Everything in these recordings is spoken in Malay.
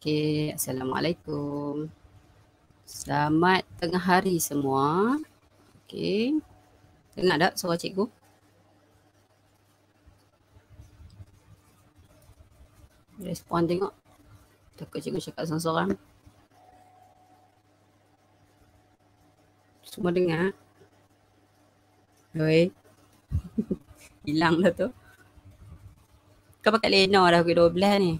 Okey, Assalamualaikum. Selamat tengah hari semua. Okey, Dengar tak suara cikgu? Respon tengok. Takut cikgu cakap seorang-seorang. Semua dengar? Oi. Hilang dah tu. Kau pakai Lena dah pukul 12 ni.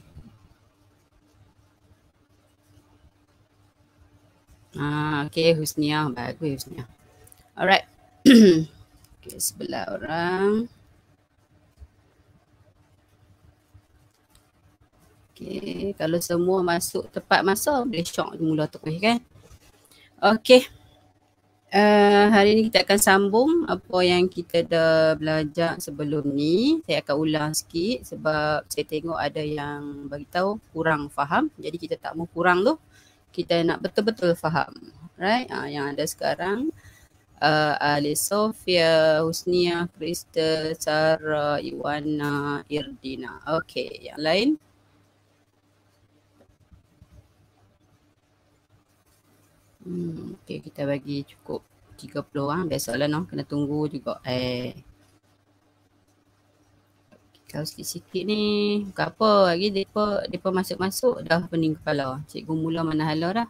Ah, okay, husniah, Bagus, Husnia. Alright. okay, sebelah orang. Okay, kalau semua masuk tepat masa, boleh syok mula terus kan? Okay. Uh, ah, hari ni kita akan sambung apa yang kita dah belajar sebelum ni. Saya akan ulang sikit sebab saya tengok ada yang beritahu kurang faham. Jadi kita tak mau kurang tu kita nak betul-betul faham right uh, yang ada sekarang uh, Ali Sofia, Husnia, Krista, Sarah, Iwana, Irdina. Okay, yang lain. Hmm, okay, kita bagi cukup 30 orang. Ah. Biasalah no, kena tunggu juga. Eh, kalau sikit-sikit ni, bukan apa. Lagi mereka, mereka masuk-masuk dah pening kepala. Cikgu mula mana hala dah.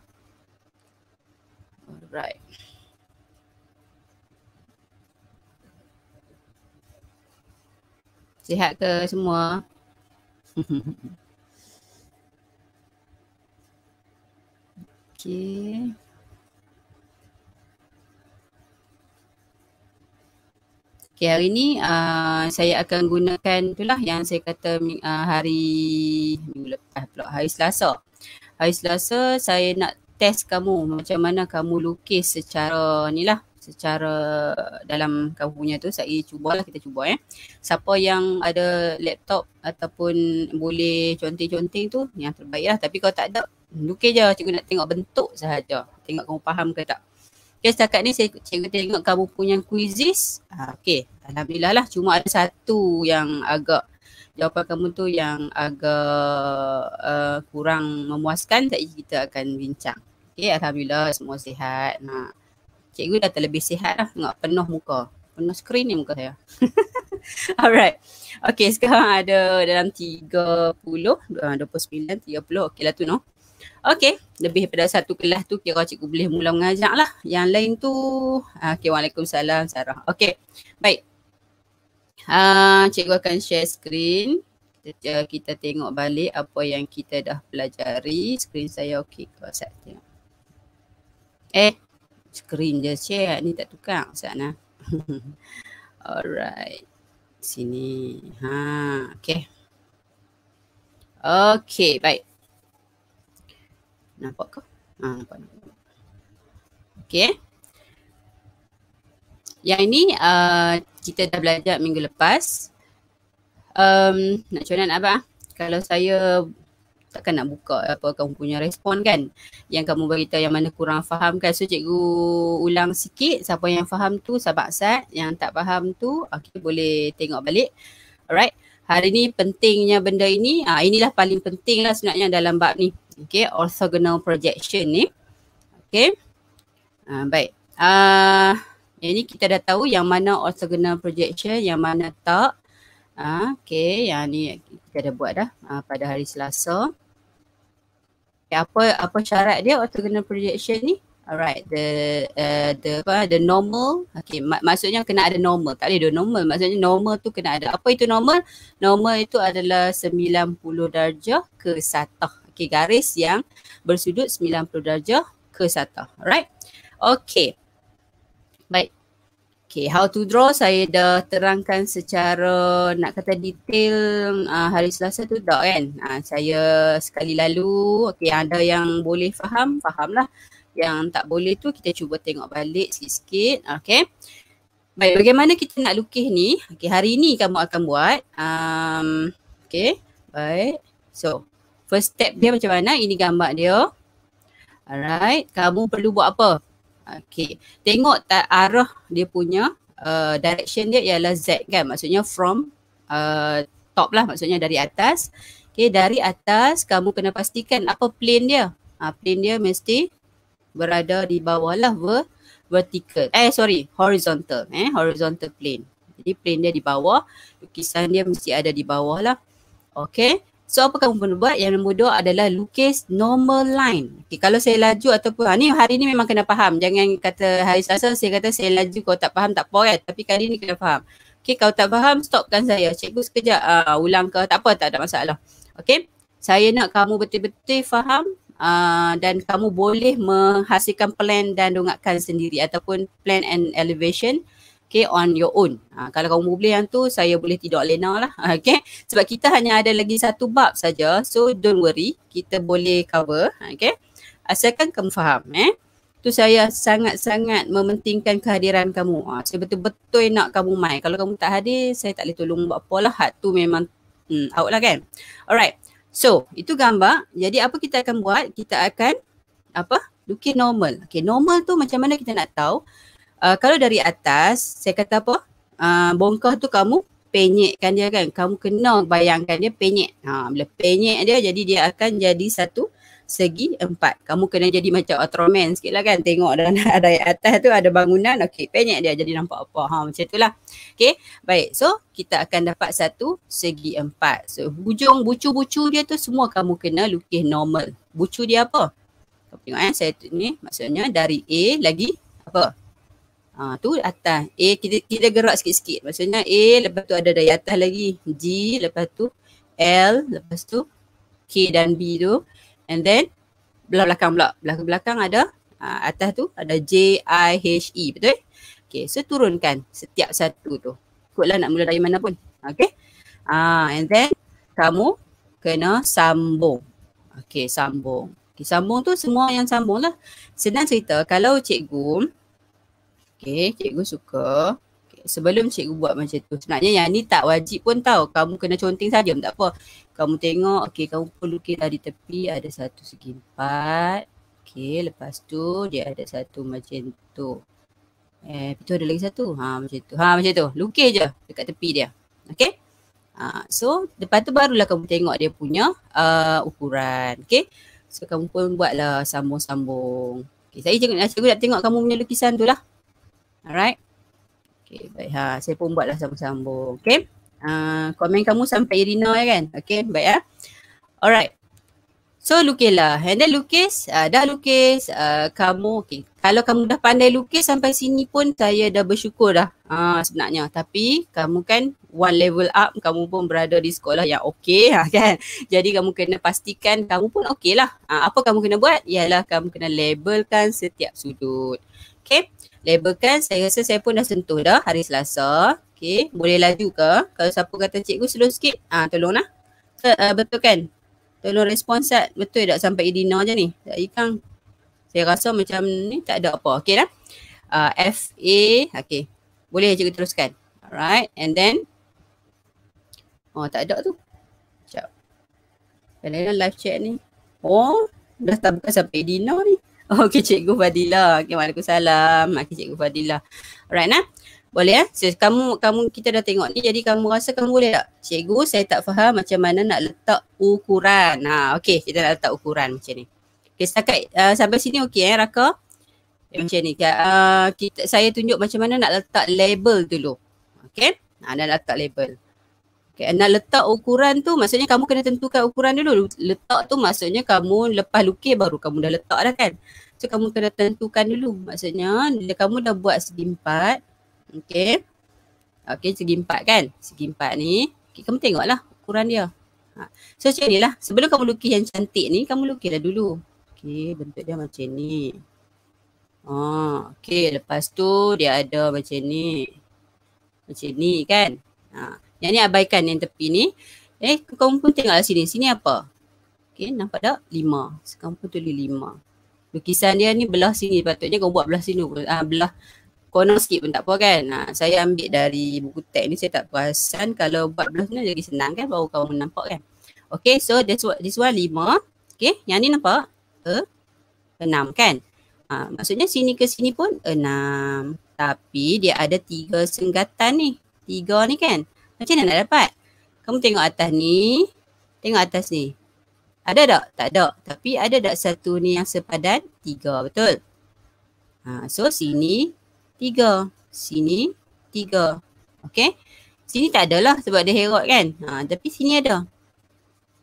Alright. Sihat ke semua? okay. Okay, hari ni uh, saya akan gunakan itulah yang saya kata uh, hari minggu lepas pula, hari Selasa. Hari Selasa saya nak test kamu macam mana kamu lukis secara ni lah secara dalam kamu punya tu saya cubalah kita cuba eh. Siapa yang ada laptop ataupun boleh conteng-conteng tu yang terbaik lah. Tapi kalau tak ada, lukis je. Cikgu nak tengok bentuk sahaja. Tengok kamu faham ke tak. Okay setakat ni saya cikgu tengok kamu punya kuisis, Ah, okay Alhamdulillah lah cuma ada satu yang agak jawapan kamu tu yang agak uh, kurang memuaskan tak kita akan bincang. Okay Alhamdulillah semua sihat. Nah. Cikgu dah terlebih sihat lah. Tengok penuh muka. Penuh skrin ni muka saya. Alright. Okay sekarang ada dalam 30, 29, 30. Okay lah tu no. Okay, lebih daripada satu kelas tu kira cikgu boleh mula mengajak lah. Yang lain tu, ah, okay, waalaikumsalam Sarah. Okay, baik. Uh, cikgu akan share screen. Kita, kita tengok balik apa yang kita dah pelajari. Screen saya okay, ke saat tengok. Eh, screen je share ni tak tukar sana. Alright. Sini. Ha, okay. Okay, baik. Nampak ke? Ha, nampak. Okey. Yang ini uh, kita dah belajar minggu lepas. Um, nak cuba nak apa? Kalau saya takkan nak buka apa kamu punya respon kan yang kamu beritahu yang mana kurang faham kan so cikgu ulang sikit siapa yang faham tu sahabat sat yang tak faham tu okay boleh tengok balik alright hari ni pentingnya benda ini ah inilah paling penting lah sebenarnya dalam bab ni okay, orthogonal projection ni. Okay, uh, baik. Uh, yang ni kita dah tahu yang mana orthogonal projection, yang mana tak. Uh, okay, yang ni kita dah buat dah uh, pada hari Selasa. Okay, apa apa syarat dia orthogonal projection ni? Alright, the uh, the apa the normal. Okay, mak- maksudnya kena ada normal. Tak boleh dua normal. Maksudnya normal tu kena ada. Apa itu normal? Normal itu adalah 90 darjah ke satah okay, garis yang bersudut 90 darjah ke satah. Alright. Okay. Baik. Okay, how to draw saya dah terangkan secara nak kata detail uh, hari Selasa tu dah kan. Uh, saya sekali lalu, okay ada yang boleh faham, faham lah. Yang tak boleh tu kita cuba tengok balik sikit-sikit. Okay. Baik, bagaimana kita nak lukis ni? Okay, hari ni kamu akan buat. Um, okay, baik. So, First step dia macam mana? Ini gambar dia. Alright, kamu perlu buat apa? Okay, tengok tak arah dia punya uh, direction dia ialah Z kan? Maksudnya from uh, top lah maksudnya dari atas. Okay, dari atas kamu kena pastikan apa plane dia. Ha, plane dia mesti berada di bawah lah ver vertical. Eh sorry, horizontal. Eh, horizontal plane. Jadi plane dia di bawah. Lukisan dia mesti ada di bawah lah. Okay. So apa kamu perlu buat? Yang nombor dua adalah lukis normal line. Okay, kalau saya laju ataupun ha, ni hari ni memang kena faham. Jangan kata hari Selasa saya kata saya laju kau tak faham tak apa kan. Tapi kali ni kena faham. Okay kau tak faham stopkan saya. Cikgu sekejap uh, ulang ke tak apa tak ada masalah. Okay saya nak kamu betul-betul faham uh, dan kamu boleh menghasilkan plan dan dongakkan sendiri ataupun plan and elevation okay on your own ha, kalau kamu boleh yang tu saya boleh tidur lena lah okay sebab kita hanya ada lagi satu bab saja so don't worry kita boleh cover okay asalkan kamu faham eh tu saya sangat-sangat mementingkan kehadiran kamu. Ha, saya betul-betul nak kamu mai. Kalau kamu tak hadir, saya tak boleh tolong buat apa lah. Hat tu memang hmm, out lah kan. Alright. So, itu gambar. Jadi apa kita akan buat? Kita akan apa? Looking normal. Okay, normal tu macam mana kita nak tahu? uh, kalau dari atas saya kata apa uh, bongkah tu kamu penyekkan dia kan kamu kena bayangkan dia penyek ha bila penyek dia jadi dia akan jadi satu segi empat kamu kena jadi macam Ultraman sikit lah kan tengok dan ada atas tu ada bangunan okey penyek dia jadi nampak apa ha macam itulah okey baik so kita akan dapat satu segi empat so hujung bucu-bucu dia tu semua kamu kena lukis normal bucu dia apa kau tengok eh saya ni maksudnya dari A lagi apa Ha, tu atas. A kita, kita gerak sikit-sikit. Maksudnya A lepas tu ada daya atas lagi. G lepas tu L lepas tu K dan B tu. And then belah belakang pula. Belakang-belakang ada ha, atas tu ada J, I, H, E. Betul? Okay. So turunkan setiap satu tu. Ikutlah nak mula dari mana pun. Okay. Ha, and then kamu kena sambung. Okay. Sambung. Okay, sambung tu semua yang sambung lah. Senang cerita kalau cikgu Okay, cikgu suka. Okay, sebelum cikgu buat macam tu. Sebenarnya yang ni tak wajib pun tahu. Kamu kena conteng saja, tak apa. Kamu tengok, okay, kamu perlu kira di tepi ada satu segi empat. Okay, lepas tu dia ada satu macam tu. Eh, itu ada lagi satu. Ha, macam tu. Ha, macam tu. Lukis je dekat tepi dia. Okay. Ha, so, lepas tu barulah kamu tengok dia punya uh, ukuran. Okay. So, kamu pun buatlah sambung-sambung. Okay, saya cikgu, cikgu nak tengok kamu punya lukisan tu lah. Alright. Okay, baik. Ha, saya pun buatlah sambung-sambung. Okay. Uh, komen kamu sampai Irina ya kan? Okay, baik ya. Alright. So lukis lah. And then lukis, uh, dah lukis, uh, kamu okay. Kalau kamu dah pandai lukis sampai sini pun saya dah bersyukur dah uh, sebenarnya. Tapi kamu kan one level up, kamu pun berada di sekolah yang okay lah kan. Jadi kamu kena pastikan kamu pun okay lah. Uh, apa kamu kena buat? Ialah kamu kena labelkan setiap sudut. Okay label kan saya rasa saya pun dah sentuh dah hari Selasa okey boleh laju ke kalau siapa kata cikgu slow sikit ah ha, tolonglah so, uh, betul kan tolong respon sat betul tak sampai Idina je ni tak ikang saya rasa macam ni tak ada apa okey dah uh, F A okey boleh cikgu teruskan alright and then oh tak ada tu sekejap kalau live chat ni oh dah tak buka sampai Idina ni Okey Cikgu Fadila. Okey Waalaikumsalam. Okey Cikgu Fadila. Alright nah. Boleh ya? Eh? So, kamu kamu kita dah tengok ni jadi kamu rasa kamu boleh tak? Cikgu saya tak faham macam mana nak letak ukuran. Ha nah, okey kita nak letak ukuran macam ni. Okey setakat uh, sampai sini okey eh Raka. Ya. Macam ni. Uh, kita, saya tunjuk macam mana nak letak label dulu. Okey. Ha nah, nak letak label. Okay, nak letak ukuran tu maksudnya kamu kena tentukan ukuran dulu. Letak tu maksudnya kamu lepas lukis baru kamu dah letak dah kan. So kamu kena tentukan dulu. Maksudnya bila kamu dah buat segi empat. Okay. Okay segi empat kan. Segi empat ni. Okay, kamu tengoklah ukuran dia. Ha. So macam ni lah. Sebelum kamu lukis yang cantik ni kamu lukis dah dulu. Okay bentuk dia macam ni. Oh, ha, okay lepas tu dia ada macam ni. Macam ni kan. Ha. Yang ni abaikan yang tepi ni. Eh, kamu pun tengoklah sini. Sini apa? Okay, nampak tak? Lima. Sekarang pun tulis lima. Lukisan dia ni belah sini. Patutnya kamu buat belah sini. Ah, ha, belah corner sikit pun tak apa kan. Ha, saya ambil dari buku teks ni saya tak perasan. Kalau buat belah sini lagi senang kan. Baru kamu nampak kan. Okay, so this one, this one lima. Okay, yang ni nampak? Eh, enam kan? Ha, maksudnya sini ke sini pun enam. Tapi dia ada tiga senggatan ni. Tiga ni kan? Macam mana nak dapat? Kamu tengok atas ni. Tengok atas ni. Ada tak? Tak ada. Tapi ada tak satu ni yang sepadan? Tiga. Betul? Ha, so sini tiga. Sini tiga. Okay. Sini tak ada lah sebab dia herot kan. Ha, tapi sini ada.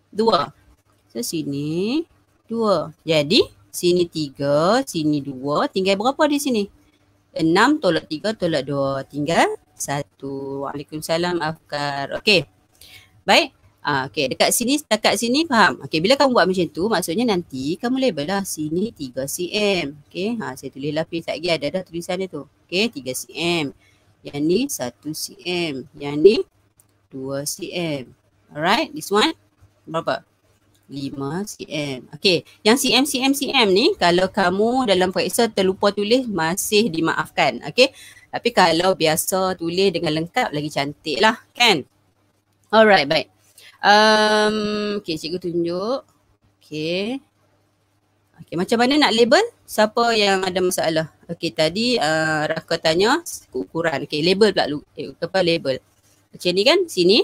Dua. So sini dua. Jadi sini tiga, sini dua. Tinggal berapa di sini? Enam tolak tiga tolak dua. Tinggal satu. Waalaikumsalam Afkar. Okey. Baik. Ah, okey, dekat sini, dekat sini faham. Okey, bila kamu buat macam tu, maksudnya nanti kamu label lah sini 3 cm. Okey, ha, saya tulis lah pilih lagi ada dah tulisan dia tu. Okey, 3 cm. Yang ni 1 cm. Yang ni 2 cm. Alright, this one berapa? 5 cm. Okey, yang cm, cm, cm ni kalau kamu dalam periksa terlupa tulis masih dimaafkan. Okey, tapi kalau biasa tulis dengan lengkap lagi cantik lah kan. Alright baik. Um, okay cikgu tunjuk. Okay. Okay macam mana nak label? Siapa yang ada masalah? Okay tadi uh, Raka tanya ukuran. Okay label pula. Eh, apa label? Macam ni kan sini.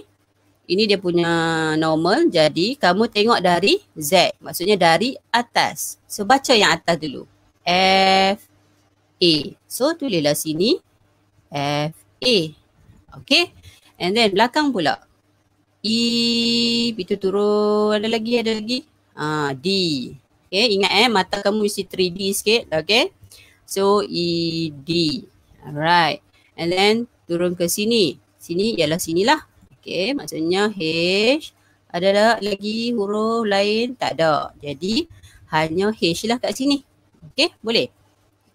Ini dia punya normal. Jadi kamu tengok dari Z. Maksudnya dari atas. So baca yang atas dulu. F, A. So tulislah sini. F A. Okay. And then belakang pula. E, itu turun. Ada lagi, ada lagi. Ah, D. Okay, ingat eh, mata kamu mesti 3D sikit. Okay. So, E, D. Alright. And then, turun ke sini. Sini ialah sinilah. Okay, maksudnya H. Ada tak lagi huruf lain? Tak ada. Jadi, hanya H lah kat sini. Okay, boleh?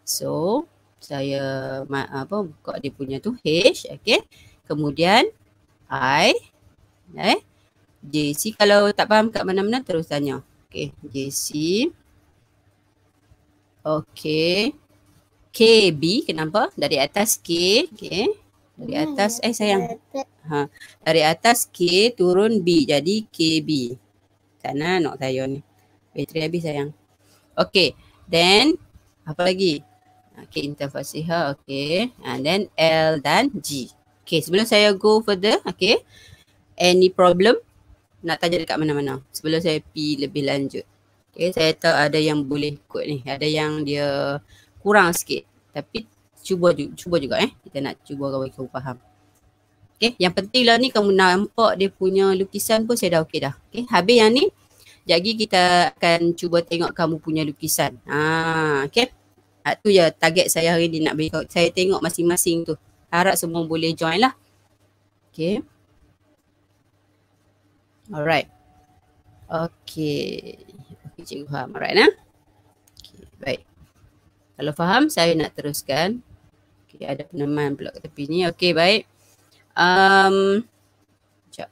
So, saya apa buka dia punya tu H okey kemudian I eh JC kalau tak faham kat mana-mana terus tanya okey JC okey KB kenapa dari atas K okey dari hmm, atas eh sayang ha dari atas K turun B jadi KB sana nak saya ni bateri habis sayang okey then apa lagi Okay, intan fasiha. Ha, okay. And ha, then L dan G. Okay, sebelum saya go further. Okay. Any problem? Nak tanya dekat mana-mana. Sebelum saya pi lebih lanjut. Okay, saya tahu ada yang boleh ikut ni. Ada yang dia kurang sikit. Tapi cuba cuba juga eh. Kita nak cuba kalau kamu faham. Okay, yang penting lah ni kamu nampak dia punya lukisan pun saya dah okay dah. Okay, habis yang ni. Jadi kita akan cuba tengok kamu punya lukisan. Ah, okay. Ha, tu ya target saya hari ni nak bagi Saya tengok masing-masing tu. Harap semua boleh join lah. Okay. Alright. Okay. Okay, cikgu faham. Alright, nah? Okay, baik. Kalau faham, saya nak teruskan. Okay, ada peneman pula kat tepi ni. Okay, baik. Um, sekejap.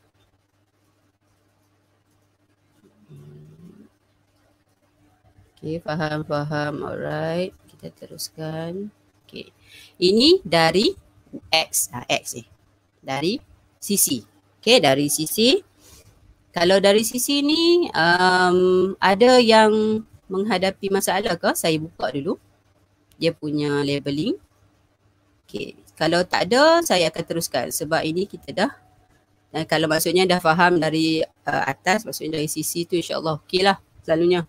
Okay, faham, faham. Alright kita teruskan. Okey. Ini dari X. Ha, X ni. Eh. Dari sisi. Okey, dari sisi. Kalau dari sisi ni um, ada yang menghadapi masalah ke? Saya buka dulu. Dia punya labeling. Okey. Kalau tak ada, saya akan teruskan. Sebab ini kita dah dan eh, kalau maksudnya dah faham dari uh, atas, maksudnya dari sisi tu insyaAllah okey lah selalunya.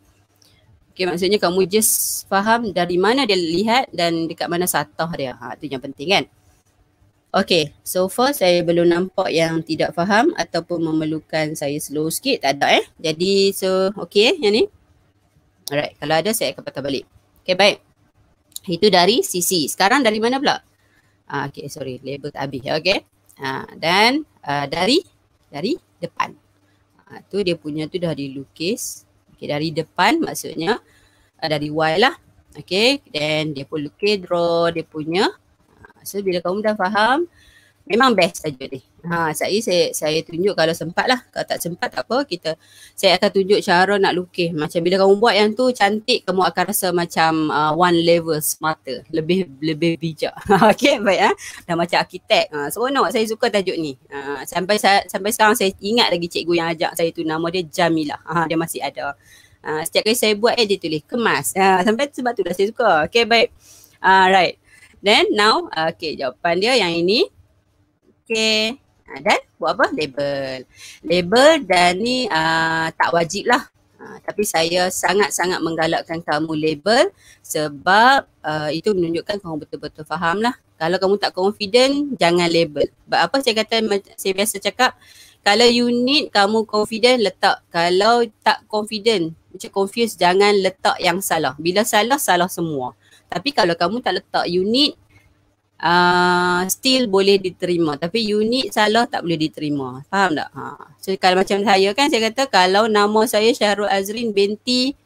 Okay, maksudnya kamu just faham dari mana dia lihat dan dekat mana satah dia. Ha, itu yang penting kan. Okay, so far saya belum nampak yang tidak faham ataupun memerlukan saya slow sikit. Tak ada eh. Jadi, so okay yang ni. Alright, kalau ada saya akan patah balik. Okay, baik. Itu dari sisi. Sekarang dari mana pula? Ah, okay, sorry. Label tak habis. Okay. Ah, dan ah, dari dari depan. Ah, tu dia punya tu dah dilukis. Okay, dari depan maksudnya uh, dari Y lah. Okay, then dia pun okay draw dia punya. Uh, so, bila kamu dah faham, memang best saja ni. Ha, saya, saya saya tunjuk kalau sempat lah. Kalau tak sempat tak apa. Kita, saya akan tunjuk cara nak lukis. Macam bila kamu buat yang tu cantik kamu akan rasa macam uh, one level smarter. Lebih lebih bijak. okay baik eh? Dah macam arkitek. Ha, seronok saya suka tajuk ni. Ha, sampai sampai sekarang saya ingat lagi cikgu yang ajak saya tu. Nama dia Jamilah. Ha, dia masih ada. Ha, setiap kali saya buat eh, dia tulis kemas. Ha, sampai sebab tu dah saya suka. Okay baik. Alright. Then now, okay jawapan dia yang ini Okay. Ha, dan buat apa? Label. Label dan ni uh, tak wajib lah. Ha, tapi saya sangat-sangat menggalakkan kamu label sebab uh, itu menunjukkan kamu betul-betul faham lah. Kalau kamu tak confident, jangan label. Sebab apa saya kata, saya biasa cakap, kalau you need, kamu confident, letak. Kalau tak confident, macam confused, jangan letak yang salah. Bila salah, salah semua. Tapi kalau kamu tak letak, unit Ah, still boleh diterima tapi unit salah tak boleh diterima faham tak ha so kalau macam saya kan saya kata kalau nama saya Syahrul Azrin binti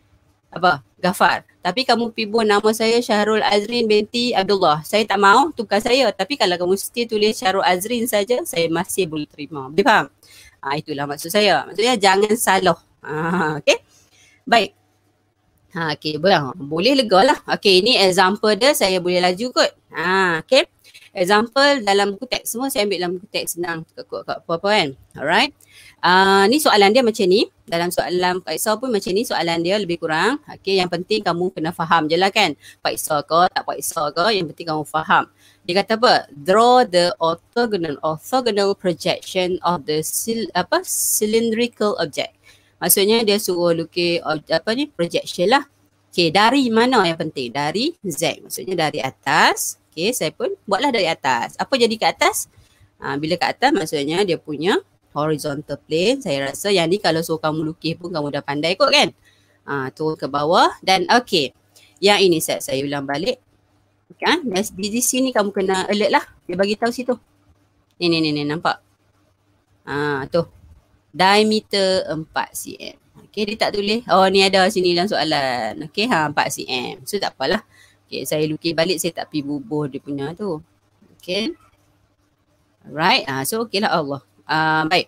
apa Gafar tapi kamu pibun nama saya Syahrul Azrin binti Abdullah. Saya tak mau tukar saya. Tapi kalau kamu still tulis Syahrul Azrin saja, saya masih boleh terima. Boleh faham? Ha, itulah maksud saya. Maksudnya jangan salah. Ha, ah, okay? Baik. Ha, okay, boleh, boleh lega lah. Okay, ini example dia saya boleh laju kot. Ha, okay. Example dalam buku teks semua saya ambil dalam buku teks senang kot kot apa-apa kan. Alright. Uh, ni soalan dia macam ni. Dalam soalan Pak Iksa pun macam ni soalan dia lebih kurang. Okay, yang penting kamu kena faham je lah kan. Pak Iksa ke tak Pak Iksa ke yang penting kamu faham. Dia kata apa? Draw the orthogonal orthogonal projection of the sil, apa cylindrical object. Maksudnya dia suruh lukis oh, apa ni projection lah. Okay dari mana yang penting? Dari Z. Maksudnya dari atas. Okay saya pun buatlah dari atas. Apa jadi kat atas? Ha, bila kat atas maksudnya dia punya horizontal plane. Saya rasa yang ni kalau suruh kamu lukis pun kamu dah pandai kot kan? Ha, turun ke bawah dan okay. Yang ini set saya ulang balik. Kan? Okay, di, di sini kamu kena alert lah. Dia bagi tahu situ. Ni ni ni ni nampak. Ah ha, tu diameter 4 cm. Okey, dia tak tulis. Oh, ni ada sini dalam soalan. Okey, ha 4 cm. So tak apalah. Okey, saya lukis balik saya tak pergi bubuh dia punya tu. Okey. Alright. Ah, so okeylah Allah. Ah, uh, baik.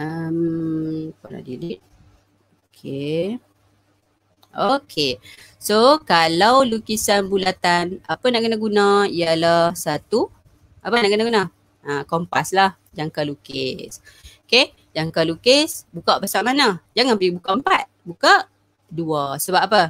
Um, apa nak delete? Okay. Okay. So, kalau lukisan bulatan, apa nak kena guna? Ialah satu. Apa nak kena guna? Ha, kompas lah jangka lukis. Okay, jangka lukis buka pasal mana? Jangan pergi buka empat, buka dua. Sebab apa?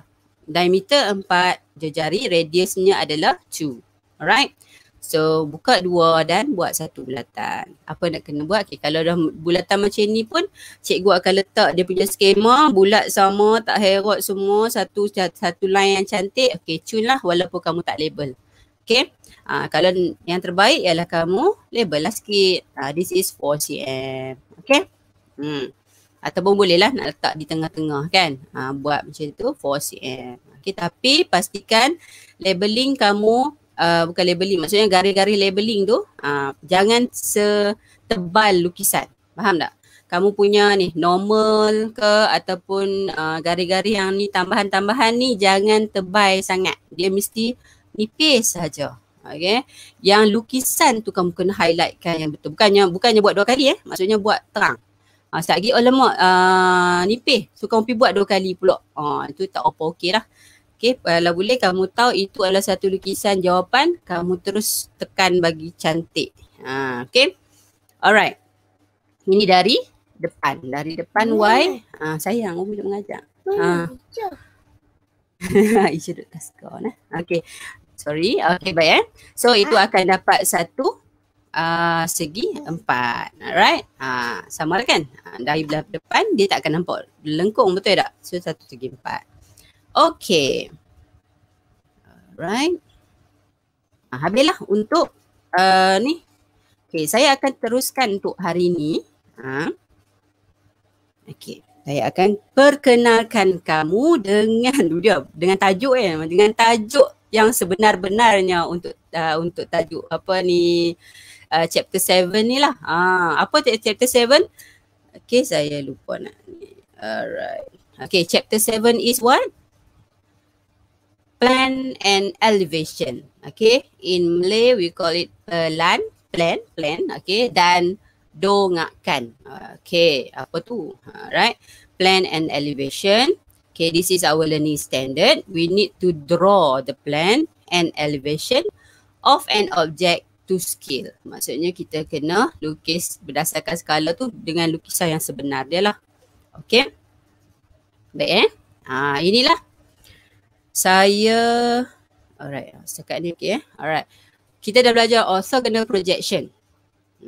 Diameter empat jari radiusnya adalah two. Alright. So buka dua dan buat satu bulatan. Apa nak kena buat? Okay, kalau dah bulatan macam ni pun cikgu akan letak dia punya skema bulat sama tak herot semua satu satu line yang cantik. Okay cun lah walaupun kamu tak label. Okay. Uh, kalau yang terbaik ialah kamu label lah sikit. Uh, this is 4cm. Okay. Hmm. Ataupun bolehlah nak letak di tengah-tengah kan. Uh, buat macam tu 4cm. Okay. Tapi pastikan labeling kamu uh, bukan labeling maksudnya garis-garis labeling tu uh, jangan setebal lukisan. Faham tak? Kamu punya ni normal ke ataupun uh, garis-garis yang ni tambahan-tambahan ni jangan tebal sangat. Dia mesti nipis saja okay yang lukisan tu kamu kena highlightkan yang betul bukannya bukannya buat dua kali eh maksudnya buat terang ha, uh, lagi oh lemak uh, ah, nipih so kamu pergi buat dua kali pula oh, itu tak apa okey lah okay kalau boleh kamu tahu itu adalah satu lukisan jawapan kamu terus tekan bagi cantik uh, okay alright ini dari depan dari depan hmm. Y ha, uh, sayang aku nak mengajar hmm, ha. Hmm. Uh. Isha duduk kat sekolah nah. Eh. Okay sorry okay, baik eh so ah. itu akan dapat satu uh, segi empat alright ha uh, sama kan ah, dari belah depan dia tak akan nampak lengkung betul tak so satu segi empat Okay, alright uh, habislah untuk uh, ni okey saya akan teruskan untuk hari ni ha uh. saya akan perkenalkan kamu dengan dengan tajuk eh dengan tajuk yang sebenar-benarnya untuk uh, untuk tajuk apa ni uh, chapter 7 ni lah. Ha, apa chapter 7? Okay, saya lupa nak ni. Alright. Okay, chapter 7 is what? Plan and elevation. Okay, in Malay we call it pelan, plan, plan. Okay, dan dongakan. Okay, apa tu? Alright. Plan and elevation okay this is our learning standard we need to draw the plan and elevation of an object to scale maksudnya kita kena lukis berdasarkan skala tu dengan lukisan yang sebenar dia lah okay baik eh ha, inilah saya alright setakat ni okay eh alright kita dah belajar also kena projection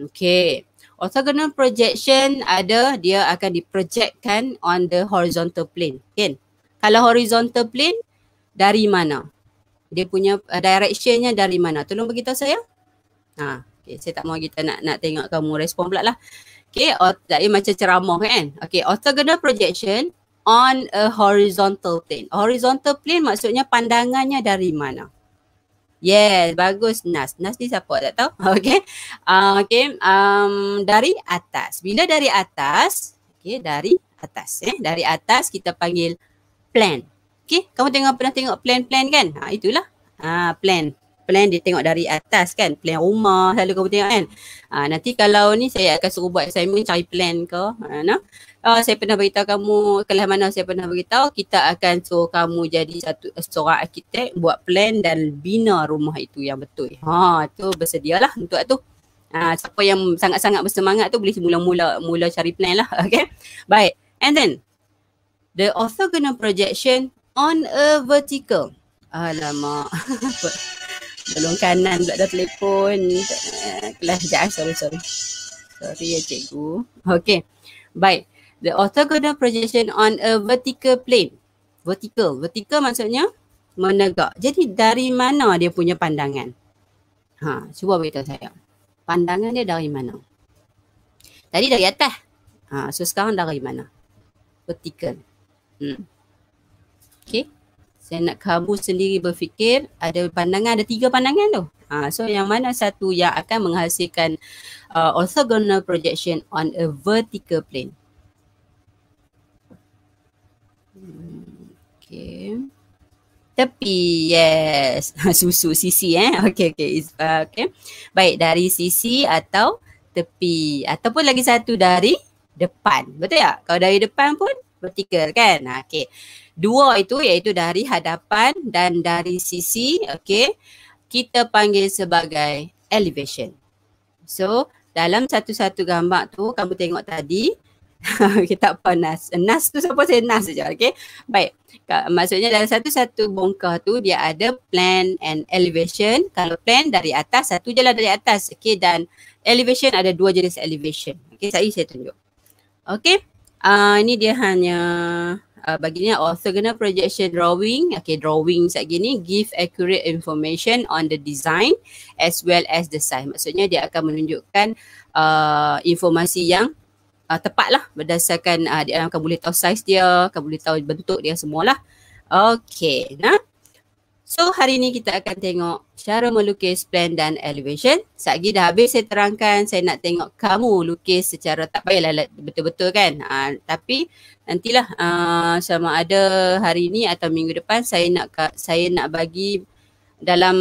okay orthogonal projection ada dia akan diprojectkan on the horizontal plane kan kalau horizontal plane dari mana dia punya eh, directionnya dari mana tolong beritahu saya ha okay, saya tak mahu kita nak nak tengok kamu respon pula lah okey tak ya macam ceramah kan okey orthogonal projection on a horizontal plane horizontal plane maksudnya pandangannya dari mana Yes, bagus Nas. Nas ni siapa tak tahu. Okay. Uh, okay. Um, dari atas. Bila dari atas, okay, dari atas. Eh? Dari atas kita panggil plan. Okay, kamu tengok pernah tengok plan-plan kan? Ha, itulah. Ha, plan. Plan dia tengok dari atas kan? Plan rumah selalu kamu tengok kan? Ha, nanti kalau ni saya akan suruh buat assignment cari plan ke. Ha, no? uh, saya pernah beritahu kamu kelas mana saya pernah beritahu kita akan suruh kamu jadi satu eh, seorang arkitek buat plan dan bina rumah itu yang betul. Ha tu bersedialah untuk tu. Ha, siapa yang sangat-sangat bersemangat tu boleh mula-mula mula cari plan lah. Okay. Baik. And then the orthogonal projection on a vertical. Alamak. Belum kanan pula dah telefon. Eh, kelas sekejap. Sorry, sorry. Sorry ya cikgu. Okay. Baik the orthogonal projection on a vertical plane. Vertical. Vertical maksudnya menegak. Jadi dari mana dia punya pandangan? Ha, cuba beritahu saya. Pandangan dia dari mana? Tadi dari atas. Ha, so sekarang dari mana? Vertical. Hmm. Okay. Saya nak kamu sendiri berfikir ada pandangan, ada tiga pandangan tu. Ha, so yang mana satu yang akan menghasilkan uh, orthogonal projection on a vertical plane? Okay. tepi yes, susu sisi eh. Okay, okay. Uh, okay. Baik, dari sisi atau tepi. Ataupun lagi satu dari depan. Betul tak? Kalau dari depan pun vertikal kan? Okay. Dua itu iaitu dari hadapan dan dari sisi, okay. Kita panggil sebagai elevation. So, dalam satu-satu gambar tu kamu tengok tadi, okay, tak apa nas. Nas tu siapa saya nas saja. Okey, Baik. Maksudnya dalam satu-satu bongkah tu dia ada plan and elevation. Kalau plan dari atas, satu je lah dari atas. Okey, Dan elevation ada dua jenis elevation. Okey, Saya saya tunjuk. Okey, Uh, ini dia hanya uh, ah, bagi ni orthogonal projection drawing. Okey, Drawing saat gini give accurate information on the design as well as the size. Maksudnya dia akan menunjukkan uh, informasi yang uh, tepat lah berdasarkan uh, dia, kamu boleh tahu saiz dia, kamu boleh tahu bentuk dia semualah. Okay, nah. So hari ni kita akan tengok cara melukis plan dan elevation. Sekejap dah habis saya terangkan saya nak tengok kamu lukis secara tak payahlah betul-betul kan. Uh, tapi nantilah uh, sama ada hari ni atau minggu depan saya nak saya nak bagi dalam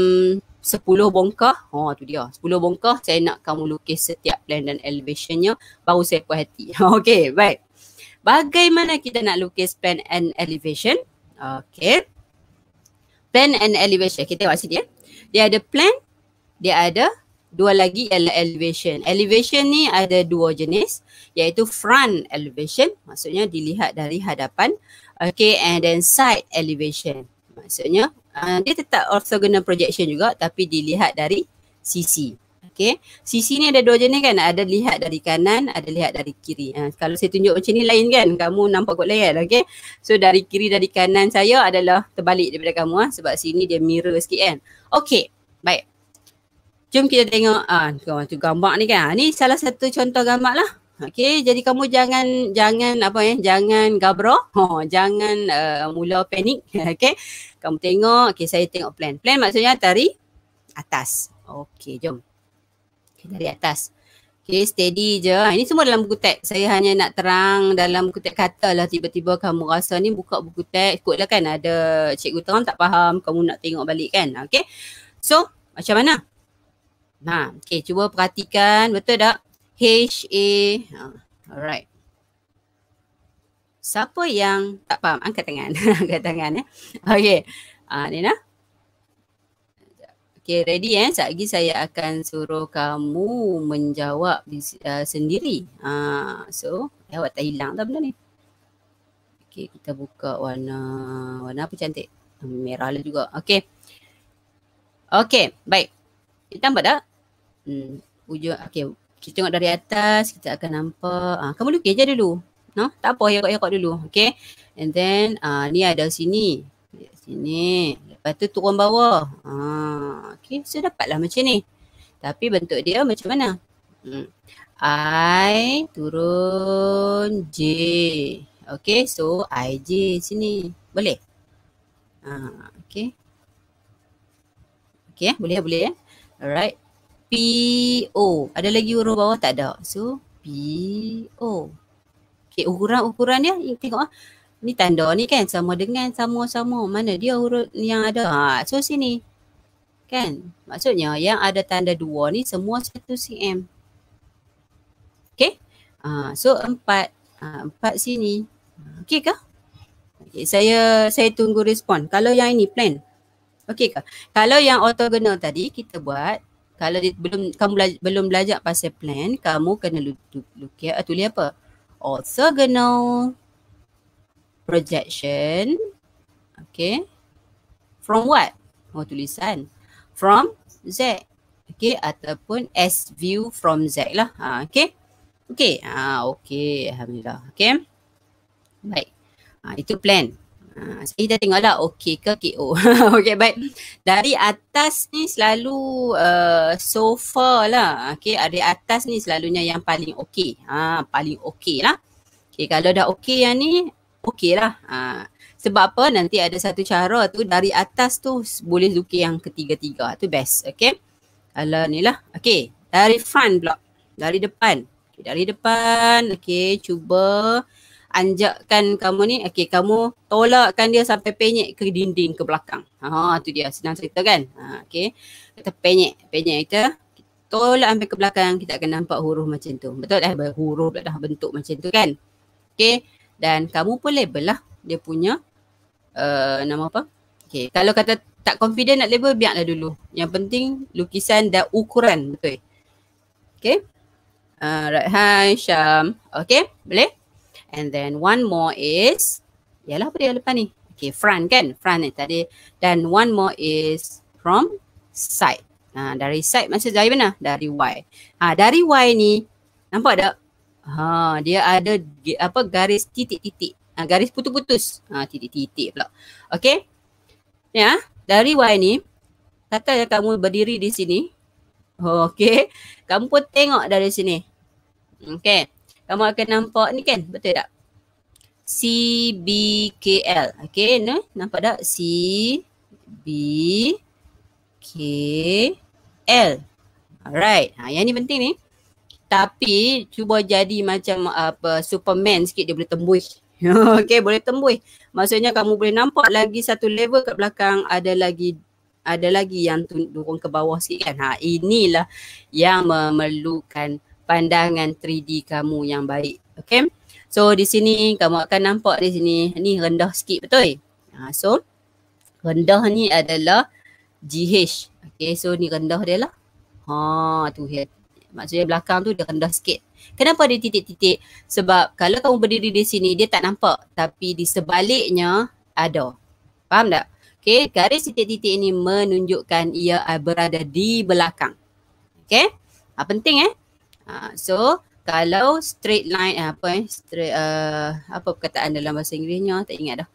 Sepuluh bongkah. oh, tu dia. Sepuluh bongkah saya nak kamu lukis setiap plan dan elevationnya baru saya puas hati. Okey, baik. Bagaimana kita nak lukis plan and elevation? Okey. Plan and elevation. Kita tengok sini ya. Dia ada plan, dia ada dua lagi ialah elevation. Elevation ni ada dua jenis iaitu front elevation maksudnya dilihat dari hadapan. Okey, and then side elevation maksudnya Ah, dia tetap orthogonal projection juga tapi dilihat dari sisi. Okay. Sisi ni ada dua jenis kan. Ada lihat dari kanan, ada lihat dari kiri. Ha, kalau saya tunjuk macam ni lain kan. Kamu nampak kot lain. Okay. So dari kiri dari kanan saya adalah terbalik daripada kamu. Ha, sebab sini dia mirror sikit kan. Okay. Baik. Jom kita tengok. Ah, ha, tu gambar ni kan. Ni salah satu contoh gambar lah. Okay, jadi kamu jangan jangan apa ya, jangan gabro, oh, jangan uh, mula panik. Okay, kamu tengok, okay, saya tengok plan. Plan maksudnya dari atas. Okay, jom. Okay, dari atas. Okay, steady je. Ha, ini semua dalam buku teks. Saya hanya nak terang dalam buku teks kata lah tiba-tiba kamu rasa ni buka buku teks. Ikutlah kan ada cikgu terang tak faham. Kamu nak tengok balik kan. Ha, okay. So, macam mana? Nah, ha, okay, cuba perhatikan. Betul tak? H-A. Alright siapa yang tak faham angkat tangan angkat tangan eh okey uh, ah, Nina okey ready eh sekejap lagi saya akan suruh kamu menjawab di, uh, sendiri uh, so eh, awak tak hilang dah benda ni okey kita buka warna warna apa cantik merah lah juga okey okey baik kita tambah dah hmm okey kita tengok dari atas kita akan nampak ah kamu lukis je dulu No? Tak apa, herok-herok dulu. Okay. And then, uh, ni ada sini. Sini. Lepas tu turun bawah. Uh, okay. So, dapatlah macam ni. Tapi bentuk dia macam mana? Hmm. I turun J. Okay. So, I J sini. Boleh? Uh, okay. Okay. Eh, boleh ya? Boleh ya? Alright. P, O. Ada lagi huruf bawah? Tak ada. So, P, O. Okay, ukuran-ukuran dia, tengok ah. Ni tanda ni kan sama dengan sama-sama. Mana dia huruf yang ada? Ha, so sini. Kan? Maksudnya yang ada tanda dua ni semua satu cm. Okay? Uh, ha, so empat. Uh, empat sini. Okay ke? Okay, saya saya tunggu respon. Kalau yang ini plan. Okay ke? Kalau yang orthogonal tadi kita buat. Kalau belum kamu belajar, belum belajar pasal plan, kamu kena look, look, look, look, look, look, orthogonal projection. Okay. From what? Oh, tulisan. From Z. Okay. Ataupun S view from Z lah. Ha, okay. Okay. Ha, okay. Alhamdulillah. Okay. Baik. Ha, itu plan. Ha, saya dah tengok lah okay ke KO. Oh. okay baik. Dari atas ni selalu uh, so far lah. Okay dari atas ni selalunya yang paling okay. Ha, paling okay lah. Okay kalau dah okay yang ni okay lah. Ha, sebab apa nanti ada satu cara tu dari atas tu boleh zuki yang ketiga-tiga. Tu best. Okay. Kalau ni lah. Okay. Dari front block. Dari depan. Okay, dari depan. Okay. Cuba. Cuba anjakkan kamu ni okay, kamu tolakkan dia sampai penyek ke dinding ke belakang oh tu dia senang cerita kan ha okey kita penyek penyek kita tolak sampai ke belakang kita akan nampak huruf macam tu betul dah eh? huruf dah bentuk macam tu kan okay, dan kamu pun label lah dia punya uh, nama apa okay, kalau kata tak confident nak label biarlah dulu yang penting lukisan dan ukuran betul okey Alright, ah, hi Syam. Okay, boleh? And then one more is, ialah apa dia lepas ni? Okay, front kan? Front ni tadi. Then one more is from side. Ha, dari side maksud dari mana? Lah. Dari Y. Ha, dari Y ni, nampak tak? Ha, dia ada apa garis titik-titik. Ha, garis putus-putus. Ha, titik-titik pula. Okay. Ya, dari Y ni, Kata katanya kamu berdiri di sini. Okay. Kamu pun tengok dari sini. Okay kamu akan nampak ni kan betul tak C B K L okay, nah nampak tak C B K L alright ha yang ni penting ni tapi cuba jadi macam apa superman sikit dia boleh tembus Okay, boleh tembus maksudnya kamu boleh nampak lagi satu level kat belakang ada lagi ada lagi yang turun ke bawah sikit kan ha inilah yang memerlukan pandangan 3D kamu yang baik. Okay. So di sini kamu akan nampak di sini ni rendah sikit betul. Ha, so rendah ni adalah GH. Okay so ni rendah dia lah. Ha tu dia. Maksudnya belakang tu dia rendah sikit. Kenapa dia titik-titik? Sebab kalau kamu berdiri di sini dia tak nampak. Tapi di sebaliknya ada. Faham tak? Okay garis titik-titik ini menunjukkan ia berada di belakang. Okay. Ha, penting eh. Ha, so kalau straight line eh, apa eh straight uh, apa perkataan dalam bahasa Inggerisnya tak ingat dah.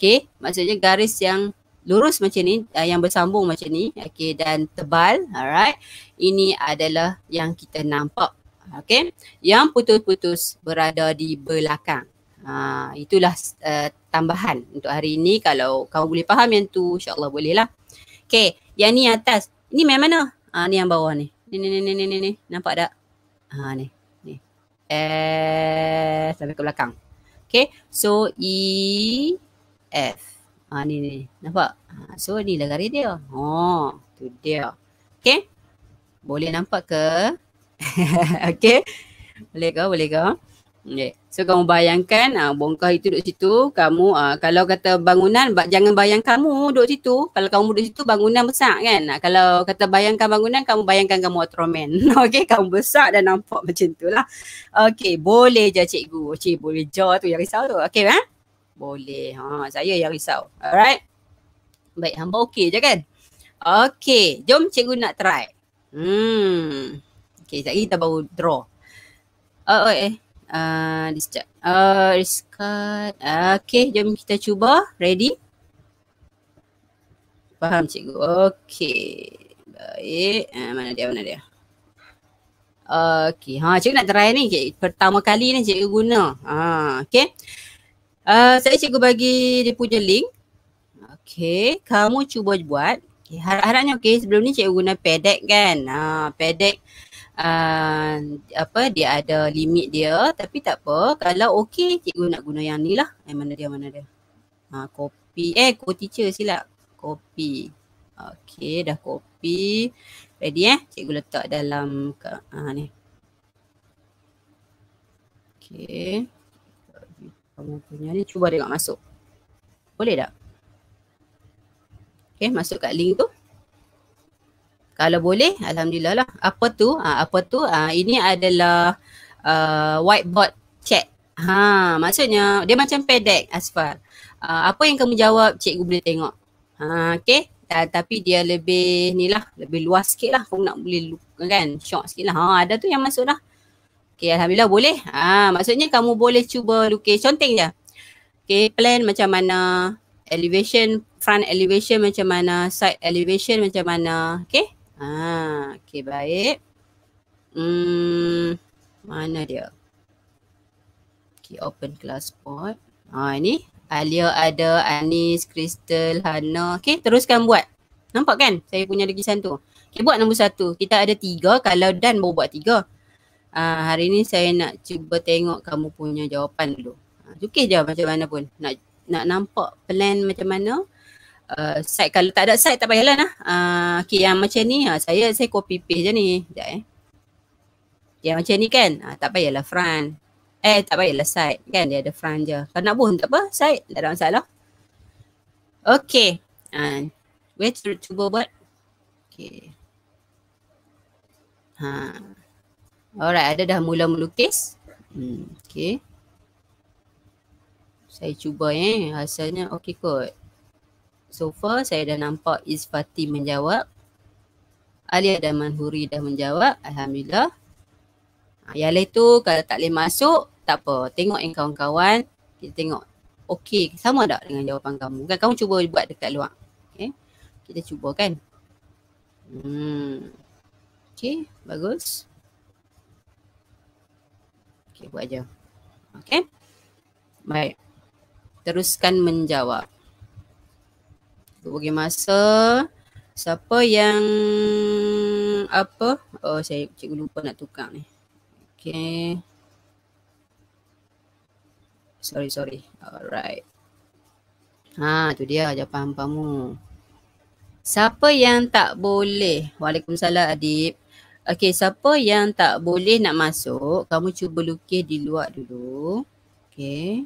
Okay, maksudnya garis yang lurus macam ni uh, yang bersambung macam ni Okay, dan tebal alright ini adalah yang kita nampak Okay, yang putus-putus berada di belakang uh, itulah uh, tambahan untuk hari ini kalau kamu boleh faham yang tu insyaallah boleh lah yang ni atas ni memang mana ah uh, ni yang bawah ni ni ni ni ni ni, ni. nampak tak Ha ni, ni. F sampai ke belakang. Okay, so E, F. Ha ni ni, nampak? Ha, so ni lah garis dia. Oh, tu dia. Okay, boleh nampak ke? okay, boleh ke? Boleh ke? Okay. So kamu bayangkan ah, bongkah itu duduk situ, kamu ah, kalau kata bangunan jangan bayang kamu duduk situ. Kalau kamu duduk situ bangunan besar kan. Ah, kalau kata bayangkan bangunan, kamu bayangkan kamu Ultraman. Okey, kamu besar dan nampak macam tu lah. Okey, boleh je cikgu. Cik boleh je tu yang risau tu. Okey, kan? Boleh. Ha, saya yang risau. Alright. Baik, hamba okey je kan? Okey, jom cikgu nak try. Hmm. Okey, sekejap kita baru draw. Oh, oh eh. Ah, uh, sekejap. uh, Okay, jom kita cuba. Ready? Faham cikgu. Okay. Baik. Uh, mana dia, mana dia? Okay. Ha, cikgu nak try ni. Pertama kali ni cikgu guna. Ha, okay. Uh, saya cikgu bagi dia punya link. Okay. Kamu cuba buat. Okay. Harap-harapnya okay. Sebelum ni cikgu guna padek kan. Ha, ah, padek. Padek uh, apa dia ada limit dia tapi tak apa kalau okey cikgu nak guna yang ni lah eh, mana dia mana dia ha, copy eh co teacher silap copy okey dah copy ready eh cikgu letak dalam ke, ha, ni okey kamu punya ni cuba dia nak masuk boleh tak Okay, masuk kat link tu kalau boleh alhamdulillah lah apa tu uh, apa tu uh, ini adalah uh, whiteboard chat ha maksudnya dia macam pedek asfal uh, apa yang kamu jawab cikgu boleh tengok ha okey Uh, tapi dia lebih ni lah, lebih luas sikit lah. Kamu nak boleh kan, short sikit lah. Ha, ada tu yang masuk lah. Okay, Alhamdulillah boleh. Ha, maksudnya kamu boleh cuba lukis conteng je. Okay, plan macam mana, elevation, front elevation macam mana, side elevation macam mana. Okay, Ha, okey baik. Hmm, mana dia? Okey, open class board. Ah, ha, ini Alia ada, Anis, Crystal, Hana. Okey, teruskan buat. Nampak kan saya punya lagi satu. Okey, buat nombor satu. Kita ada tiga. Kalau Dan baru buat tiga. Ha, hari ni saya nak cuba tengok kamu punya jawapan dulu. Ha, Cukis je macam mana pun. Nak nak nampak plan macam mana uh, site kalau tak ada site tak payahlah lah. Uh, okay, yang macam ni uh, saya saya copy paste je ni. Sekejap eh. Yang macam ni kan uh, tak payahlah front. Eh tak payahlah site kan dia ada front je. Kalau nak pun tak apa site tak ada masalah. Okay. Uh, where to cuba buat? Okay. Ha. Alright ada dah mula melukis. Hmm, okay. Saya cuba eh. asalnya, okay kot. So far saya dah nampak Isfati menjawab. Alia dan Manhuri dah menjawab. Alhamdulillah. Ha, yang lain tu kalau tak boleh masuk, tak apa. Tengok yang kawan-kawan. Kita tengok. Okey, sama tak dengan jawapan kamu? Kan kamu cuba buat dekat luar. Okay. Kita cuba kan. Hmm. Okey, bagus. Okey, buat je. Okey. Baik. Teruskan menjawab. Untuk bagi masa siapa yang apa oh saya cikgu lupa nak tukar ni Okay. sorry sorry alright ha tu dia jawapan pamu siapa yang tak boleh waalaikumsalam adib Okay, siapa yang tak boleh nak masuk kamu cuba lukis di luar dulu Okay.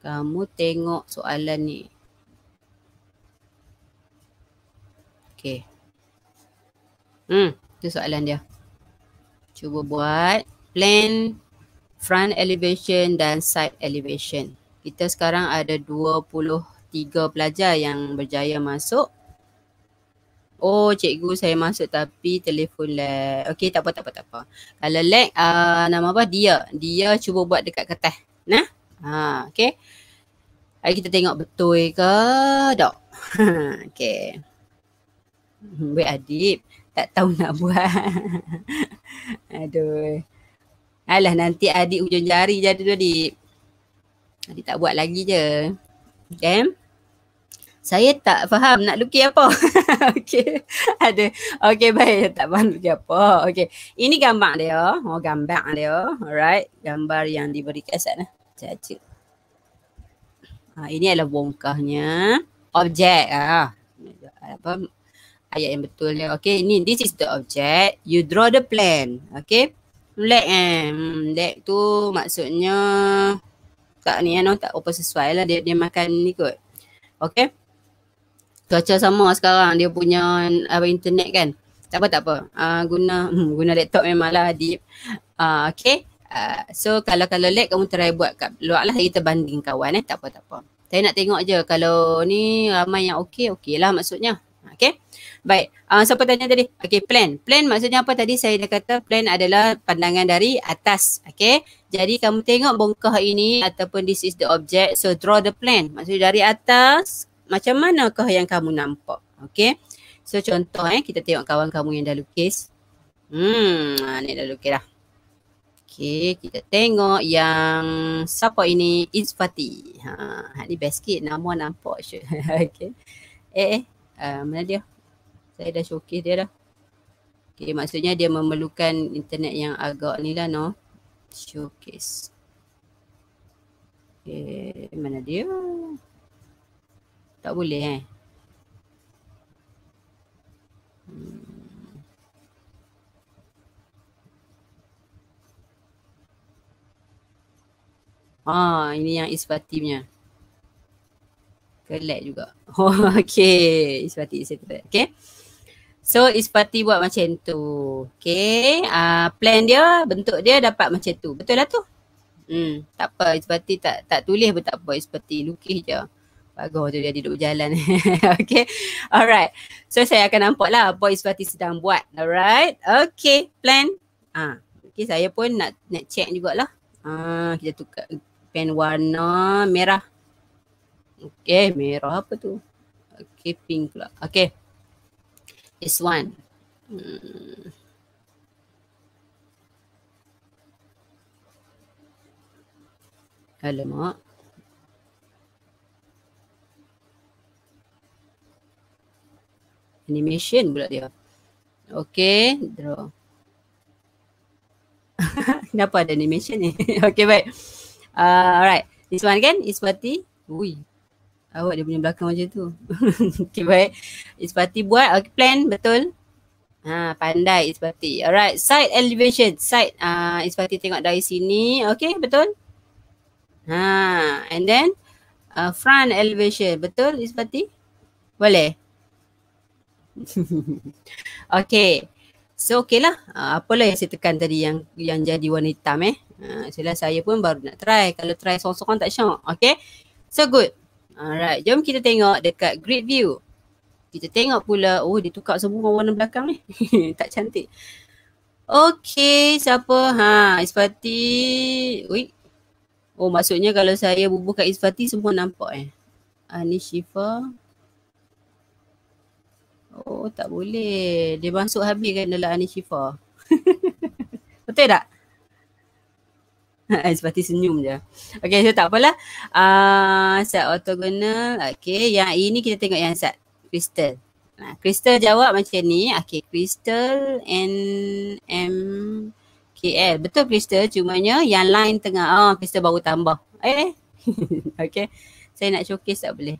kamu tengok soalan ni Okay. Hmm, itu soalan dia. Cuba buat plan front elevation dan side elevation. Kita sekarang ada 23 pelajar yang berjaya masuk. Oh, cikgu saya masuk tapi telefon lag. Okey, tak apa, tak apa, tak apa. Kalau lag, uh, nama apa? Dia. Dia cuba buat dekat kertas. Nah? Ha, okey. Hari kita tengok betul ke tak? okey. Wei Adib tak tahu nak buat. Aduh. Alah nanti adik ujung jari je tu adik. Adik tak buat lagi je. Okay. Saya tak faham nak lukis apa. okay. Ada. Okay baik. Tak faham lukis apa. Okay. Ini gambar dia. Oh gambar dia. Alright. Gambar yang diberikan saat ni. Lah. Caca. Ah, ha, ini adalah bongkahnya. Objek. Ha. Apa? ayat yang betul dia. Okay, ni this is the object. You draw the plan. Okay. Lag eh. Hmm, lag tu maksudnya tak ni you eh, tak apa sesuai lah. Dia, dia makan ni kot. Okay. Cuaca sama sekarang. Dia punya apa internet kan. Tak apa tak apa. Uh, guna hmm, guna laptop memanglah deep. Uh, ah, okay. Uh, so kalau kalau lag kamu try buat kat luar lah. Kita banding kawan eh. Tak apa tak apa. Saya nak tengok je kalau ni ramai yang okay, okay lah maksudnya. Okay. Baik, uh, ah, siapa tanya tadi? Okay, plan. Plan maksudnya apa tadi saya dah kata plan adalah pandangan dari atas. Okay, jadi kamu tengok bongkah ini ataupun this is the object. So, draw the plan. Maksudnya dari atas, macam manakah yang kamu nampak? Okay, so contoh eh, kita tengok kawan kamu yang dah lukis. Hmm, ah, ni dah lukis dah. Okay, kita tengok yang siapa ini? It's Fatih. Ha, ni best kid. Nama nampak sure. okay. Eh, eh. Uh, mana dia? saya dah showcase dia lah. Okay, maksudnya dia memerlukan internet yang agak ni lah no. Showcase. Okay, mana dia? Tak boleh eh. Hmm. Ah, ini yang Isfati punya. Kelek juga. Oh, okay. Isfati, Isfati. Okay. So Ispati buat macam tu. Okay. Uh, plan dia, bentuk dia dapat macam tu. Betul lah tu? Hmm, tak apa Ispati tak tak tulis pun tak apa Ispati lukis je. Bagus tu dia duduk berjalan. okay. Alright. So saya akan nampak lah apa Ispati sedang buat. Alright. Okay. Plan. Ah, okay saya pun nak nak check jugalah. Ah, kita tukar pen warna merah. Okay, merah apa tu? Okay, pink pula. Okay, is one. Hmm. Alamak. Animation pula dia. Okay, draw. Kenapa ada animation ni? okay, baik. Uh, alright. This one kan, Iswati. Ui, awak dia punya belakang macam tu. okay, baik. Ispati buat. Okay, plan betul. Ha, pandai Ispati. Alright, side elevation. Side uh, ah, Ispati tengok dari sini. Okay, betul? Ha, and then uh, front elevation. Betul Ispati? Boleh? okay. So, okay lah. Uh, ah, apalah yang saya tekan tadi yang yang jadi warna hitam eh. Uh, saya pun baru nak try. Kalau try sorang-sorang tak syok. Okay. So, good. Alright, jom kita tengok dekat grid view. Kita tengok pula, oh dia tukar semua warna belakang ni. tak cantik. Okay, siapa? Ha, Isfati. Ui. Oh, maksudnya kalau saya bubuh kat Isfati semua nampak eh. Ah, ni Shifa. Oh, tak boleh. Dia masuk habis kan dalam Anishifa. Betul tak? Eh, seperti senyum je. Okay, so tak apalah. Uh, ah, set orthogonal. Okay, yang ini kita tengok yang set crystal. Nah, crystal jawab macam ni. Okay, crystal N M K L. Betul crystal, cumanya yang line tengah. Oh, ah, crystal baru tambah. Eh? okay. Saya nak showcase tak boleh.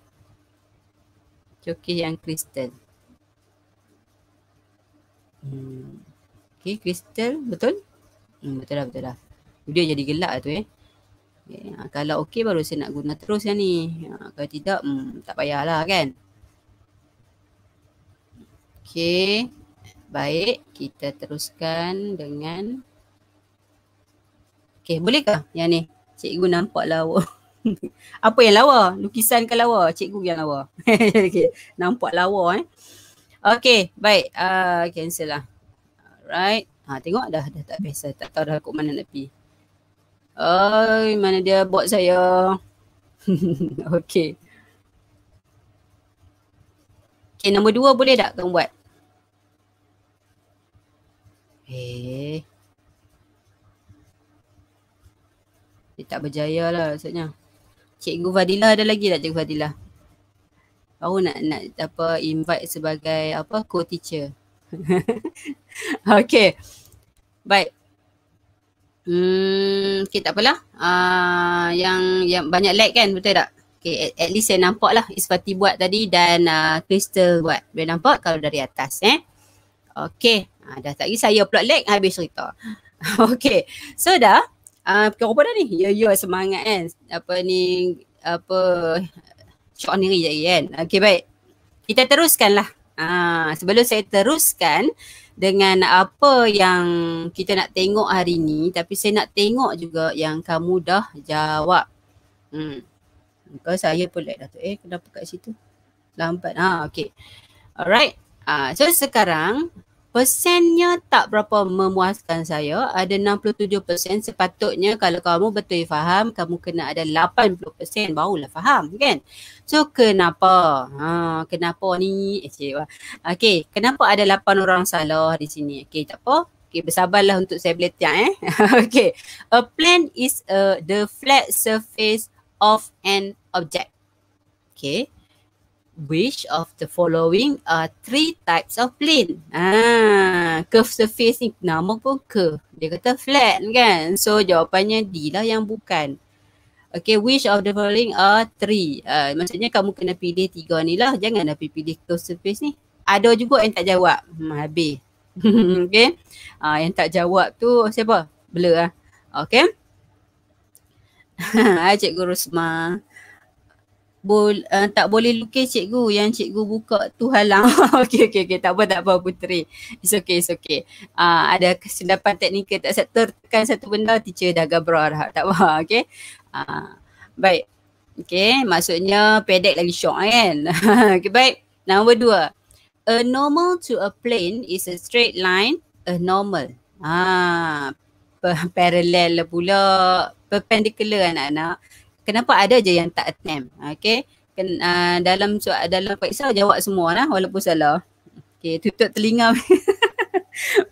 Showcase yang crystal. Hmm. Okay, crystal. Betul? Hmm, betul lah, betul lah dia jadi gelap tu eh. Okay. Ha, kalau okey baru saya nak guna terus yang ni. Ha, kalau tidak hmm, tak payahlah kan. Okey. Baik, kita teruskan dengan Okey, bolehkah yang ni? Cikgu nampak lawa. Apa yang lawa? Lukisan ke lawa? Cikgu yang lawa. okay. Nampak lawa eh. Okey, baik. Uh, cancel lah. Alright. Ha, tengok dah, dah tak biasa. Tak tahu dah kok mana nak pergi. Oh, mana dia bot saya? okay. Okay, nombor dua boleh tak kamu buat? Eh. Dia tak berjaya lah maksudnya. Cikgu Fadila ada lagi tak Cikgu Fadila? Baru nak nak apa invite sebagai apa co-teacher. okay. Baik. Hmm, okay, tak apalah. Uh, yang yang banyak lag kan betul tak? Okay, at, at least saya nampak lah Isfati buat tadi dan uh, ah, Crystal buat. Boleh nampak kalau dari atas eh. Okay, uh, ah, dah tak kisah saya pula lag habis cerita. okay, so dah. Uh, pukul dah ni? Ya, ya semangat kan. Apa ni, apa, syok niri je kan. Okay, baik. Kita teruskan lah. Uh, sebelum saya teruskan, dengan apa yang kita nak tengok hari ni tapi saya nak tengok juga yang kamu dah jawab. Hmm. Muka saya pun lag Datuk. Eh kenapa kat situ? Lambat. Ha okey. Alright. Uh, so sekarang persennya tak berapa memuaskan saya. Ada 67 sepatutnya kalau kamu betul faham, kamu kena ada 80 persen barulah faham kan. So kenapa? Ha, kenapa ni? Eh, okay, kenapa ada 8 orang salah di sini? Okay, tak apa. Okay, bersabarlah untuk saya boleh tiang eh. okay, a plan is a, uh, the flat surface of an object. Okay, which of the following are three types of plane? Ah, curved surface ni nama pun curve. Dia kata flat kan? So jawapannya D lah yang bukan. Okay, which of the following are three? Uh, maksudnya kamu kena pilih tiga ni lah. Jangan nak lah pilih curved surface ni. Ada juga yang tak jawab. Hmm, habis. okay. Uh, yang tak jawab tu siapa? Blur lah. Okay. Hai ah, Cikgu Rusma. Okay. Bol, uh, tak boleh lukis cikgu yang cikgu buka tu halang. okey okey okey tak apa tak apa puteri. It's okay it's okay. Uh, ada kesilapan teknikal tak sempat tertekan satu benda teacher dah gabrar dah. Tak apa okey. Uh, baik. Okey maksudnya pedek lagi syok eh, kan. okey baik. Nombor dua. A normal to a plane is a straight line. A normal. Ah, parallel lah pula. Perpendicular anak-anak kenapa ada je yang tak attempt okey Ken, uh, dalam dalam periksa jawab semua lah walaupun salah okay? tutup telinga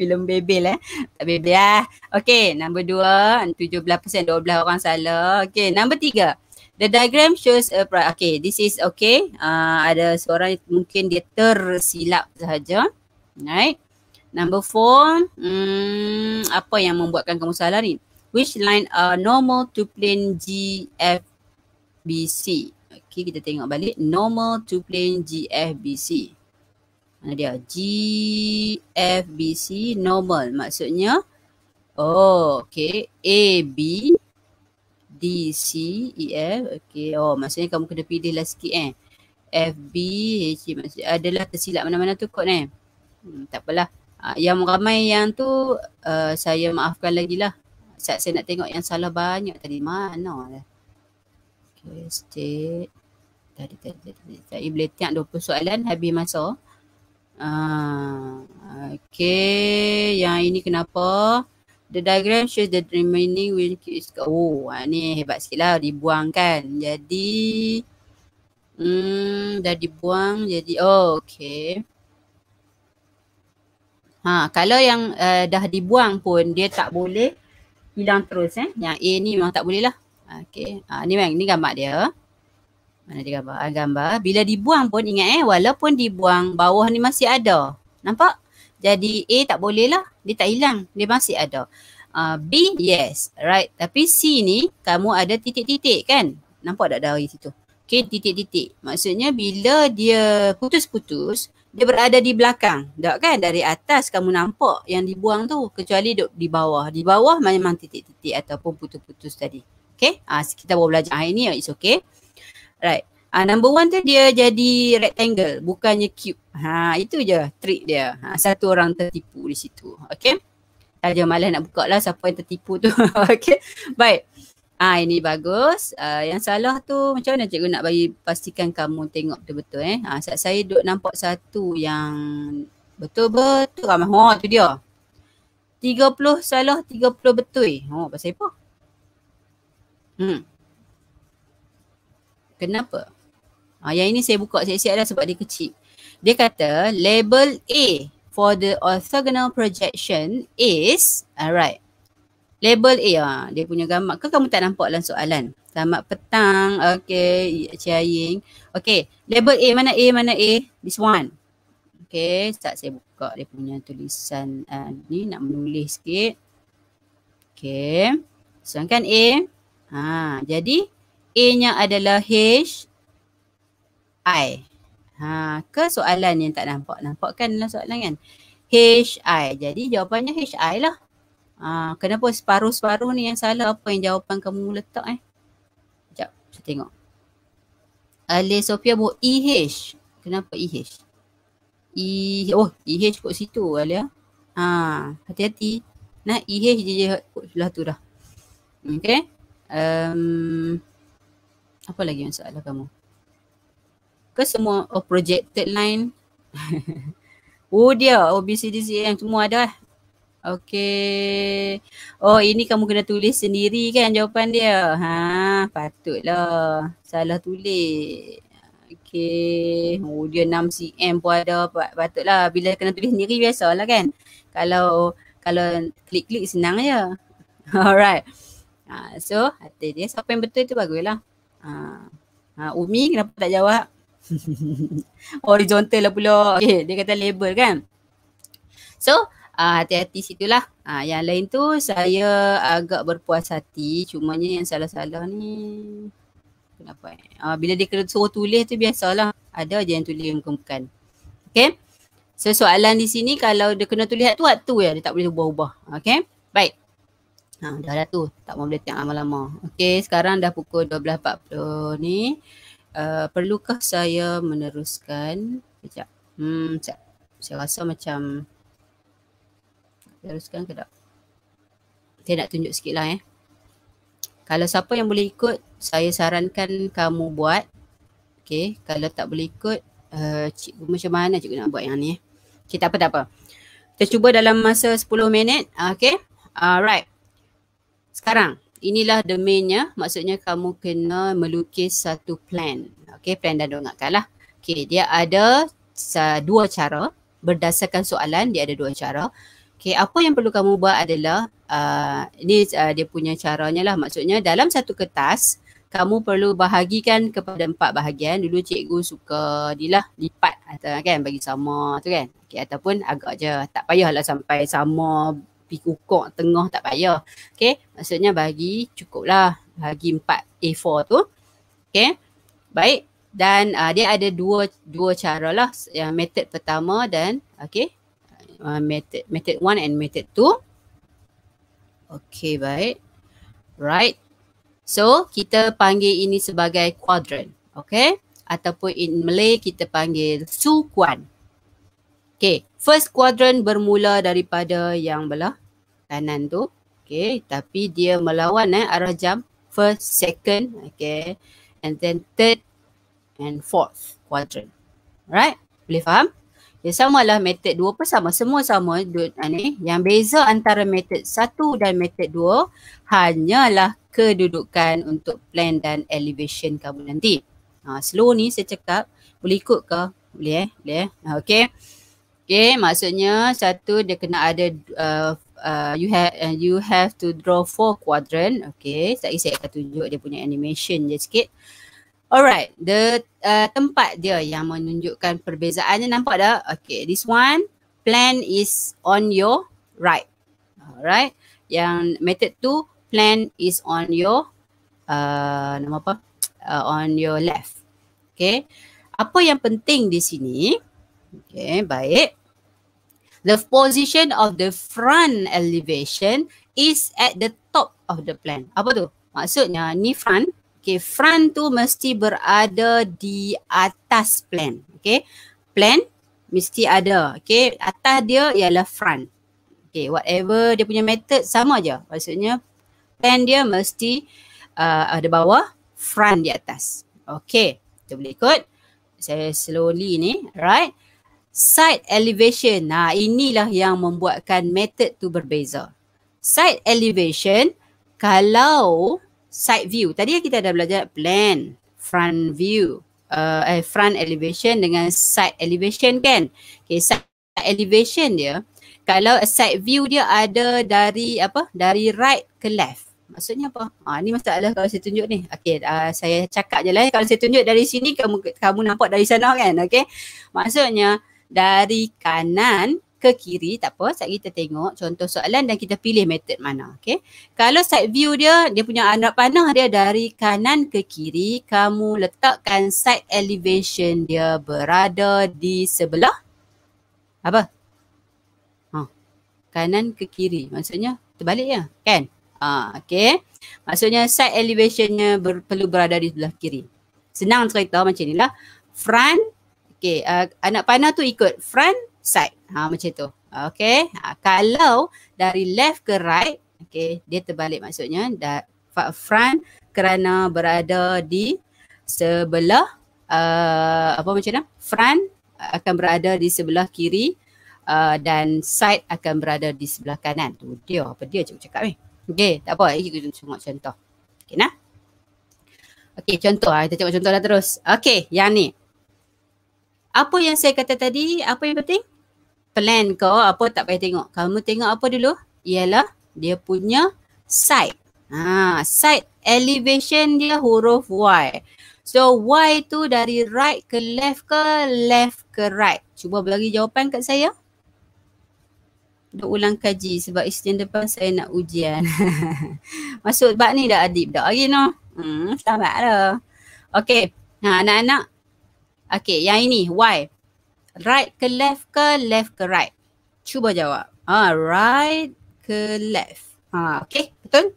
Film bebel eh. Tak bebel lah. Okay, number dua, 17%, 12 orang salah. Okay, number tiga. The diagram shows a pri- Okay, this is okay. Uh, ada seorang mungkin dia tersilap sahaja. Right. Number four, hmm, apa yang membuatkan kamu salah ni? which line are normal to plane G F B C? Okay, kita tengok balik. Normal to plane G F B C. Mana dia? G F B C normal. Maksudnya, oh, okay. A B D C E F. Okay, oh, maksudnya kamu kena pilih lah sikit eh. FB, HG, maksudnya adalah tersilap mana-mana tu kot eh. Hmm, tak apalah. Ah, yang ramai yang tu, uh, saya maafkan lagi lah. Sekejap saya nak tengok yang salah banyak tadi. Mana lah. Okay, sikit. Tadi, tadi, tadi. Tadi boleh tiang 20 soalan habis masa. Uh, ah, okay, yang ini kenapa? The diagram shows the remaining will is Oh, ah, ni hebat sikit lah. Dibuang kan. Jadi, hmm, dah dibuang. Jadi, oh, okay. Ha, kalau yang uh, dah dibuang pun dia tak boleh hilang terus eh. Yang A ni memang tak boleh lah. Okay. Ha, ah, ni bang, ni gambar dia. Mana dia gambar? Ha, gambar. Bila dibuang pun ingat eh. Walaupun dibuang, bawah ni masih ada. Nampak? Jadi A tak boleh lah. Dia tak hilang. Dia masih ada. Ha, B, yes. Right. Tapi C ni, kamu ada titik-titik kan? Nampak tak dari situ? Okay, titik-titik. Maksudnya bila dia putus-putus, dia berada di belakang. Tak kan? Dari atas kamu nampak yang dibuang tu. Kecuali duduk di bawah. Di bawah memang titik-titik ataupun putus-putus tadi. Okay? Ha, ah, kita baru belajar hari ah, ni. It's okay. Right. Ha, number one tu dia jadi rectangle. Bukannya cube. Ha, itu je trick dia. Ha, satu orang tertipu di situ. Okay? Saja malas nak buka lah siapa yang tertipu tu. okay? Baik. Ah ini bagus. Uh, yang salah tu macam mana cikgu nak bagi pastikan kamu tengok betul-betul eh. Ah uh, saya duk nampak satu yang betul-betul ramai. Ha oh, tu dia. 30 salah 30 betul. Ha oh, pasal apa? Hmm. Kenapa? Ah yang ini saya buka siap-siap dah sebab dia kecil. Dia kata label A for the orthogonal projection is alright. Ah, Label A eh, ah, dia punya gamak. Ke kamu tak nampak dalam soalan? Selamat petang. Okay, Cik Aying. Okay, label A. Mana A? Mana A? This one. Okay, sekejap saya buka dia punya tulisan uh, ni. Nak menulis sikit. Okay. So, kan A. Ha, jadi, A-nya adalah H. I. Ha, ke soalan yang tak nampak? Nampak kan dalam soalan kan? H, I. Jadi, jawapannya H, I lah. Ha, kenapa separuh-separuh ni yang salah apa yang jawapan kamu letak eh? Sekejap, saya tengok. Ali Sofia buat EH. Kenapa EH? E oh, EH kot situ Alia. Ha, hati-hati. Nah, e EH je je kot sebelah tu dah. Okay. Um, apa lagi yang salah kamu? Ke semua oh, projected line? oh dia, OBCDCA yang semua ada. Eh? Okay. Oh, ini kamu kena tulis sendiri kan jawapan dia? Ha, patutlah. Salah tulis. Okay. Oh, dia 6 cm pun ada. Patutlah. Bila kena tulis sendiri biasalah kan? Kalau kalau klik-klik senang ya. Alright. Ha, so, hati dia. Siapa yang betul tu baguslah. Ha. ha, Umi kenapa tak jawab? Horizontal lah pula. Okay, dia kata label kan? So, uh, hati-hati situ lah. Ah, yang lain tu saya agak berpuas hati. Cumanya yang salah-salah ni kenapa eh? Uh, bila dia kena suruh tulis tu biasalah. Ada je yang tulis yang bukan. Okay. So soalan di sini kalau dia kena tulis tu waktu ya dia tak boleh ubah-ubah. Okay. Baik. Ha, dah dah tu. Tak mau boleh tengok lama-lama. Okay. Sekarang dah pukul 12.40 ni. Uh, perlukah saya meneruskan? Sekejap. Hmm, sekejap. Saya rasa macam teruskan ke tak? Saya nak tunjuk sikit lah eh. Kalau siapa yang boleh ikut, saya sarankan kamu buat. Okay, kalau tak boleh ikut, uh, cikgu macam mana cikgu nak buat yang ni eh. Okay, tak apa, tak apa. Kita cuba dalam masa 10 minit. Ah, okay, alright. Sekarang, inilah the mainnya. Maksudnya kamu kena melukis satu plan. Okay, plan dah dongakkan lah. Okay, dia ada dua cara. Berdasarkan soalan, dia ada dua cara. Okay, apa yang perlu kamu buat adalah uh, ini uh, dia punya caranya lah maksudnya dalam satu kertas kamu perlu bahagikan kepada empat bahagian. Dulu cikgu suka dilah lipat atau ah, kan bagi sama tu kan. Okay, ataupun agak je tak payahlah sampai sama pikukok tengah tak payah. Okay, maksudnya bagi cukuplah bagi empat A4 tu. Okay, baik. Dan uh, dia ada dua dua cara lah. Yang method pertama dan okay, Uh, method method one and method two. Okay, baik. Right. So, kita panggil ini sebagai quadrant. Okay. Ataupun in Malay, kita panggil sukuan. Okay. First quadrant bermula daripada yang belah kanan tu. Okay. Tapi dia melawan eh, arah jam. First, second. Okay. And then third and fourth quadrant. Right? Boleh faham? Ya samalah method 2 pun sama. Semua sama. Ah, Yang beza antara method 1 dan method 2 hanyalah kedudukan untuk plan dan elevation kamu nanti. Ha, slow ni saya cakap. Boleh ikut ke? Boleh eh? Boleh eh? Ah, okay. Okay maksudnya satu dia kena ada uh, uh, you have uh, you have to draw four quadrant. Okay. Sekejap saya akan tunjuk dia punya animation je sikit. Alright, the uh, tempat dia yang menunjukkan perbezaannya nampak dah. Okay, this one plan is on your right. Alright, yang method tu plan is on your uh, nama apa? Uh, on your left. Okay, apa yang penting di sini? Okay, baik. The position of the front elevation is at the top of the plan. Apa tu? Maksudnya ni front. Okay, front tu mesti berada di atas plan. Okay, plan mesti ada. Okay, atas dia ialah front. Okay, whatever dia punya method sama je. Maksudnya plan dia mesti uh, ada bawah, front di atas. Okay, kita boleh ikut. Saya slowly ni, right? Side elevation. Nah, inilah yang membuatkan method tu berbeza. Side elevation kalau side view. Tadi kita dah belajar plan, front view, uh, eh, front elevation dengan side elevation kan? Okay, side elevation dia, kalau side view dia ada dari apa? Dari right ke left. Maksudnya apa? Ha, ni masalah kalau saya tunjuk ni. Okay, uh, saya cakap je lah. Kalau saya tunjuk dari sini, kamu kamu nampak dari sana kan? Okay. Maksudnya, dari kanan ke kiri tak apa sekejap kita tengok contoh soalan dan kita pilih method mana okey kalau side view dia dia punya anak panah dia dari kanan ke kiri kamu letakkan side elevation dia berada di sebelah apa ha kanan ke kiri maksudnya terbalik ya kan ha okey maksudnya side elevationnya ber, perlu berada di sebelah kiri senang cerita macam inilah front Okay, uh, anak panah tu ikut front side. Ha, macam tu. Okay. Ha, kalau dari left ke right, okay, dia terbalik maksudnya. Da- front kerana berada di sebelah uh, apa macam mana? Front akan berada di sebelah kiri uh, dan side akan berada di sebelah kanan. Tu dia apa dia cakap cakap ni. Okay, tak apa. Ini kita tengok contoh. Okay, nah. Okay, contoh. Ha, kita tengok contoh dah terus. Okay, yang ni apa yang saya kata tadi, apa yang penting? Plan kau apa tak payah tengok. Kamu tengok apa dulu? Ialah dia punya side. Ha, side elevation dia huruf Y. So Y tu dari right ke left ke left ke right? Cuba bagi jawapan kat saya. Duk ulang kaji sebab isteri depan saya nak ujian. Masuk bab ni dah adib dah. Hari ni. No? Hmm, selamat lah. Okay. Ha, anak-anak Okay, yang ini, why? Right ke left ke left ke right? Cuba jawab. Ha, right ke left. Ha, ah, okay, betul?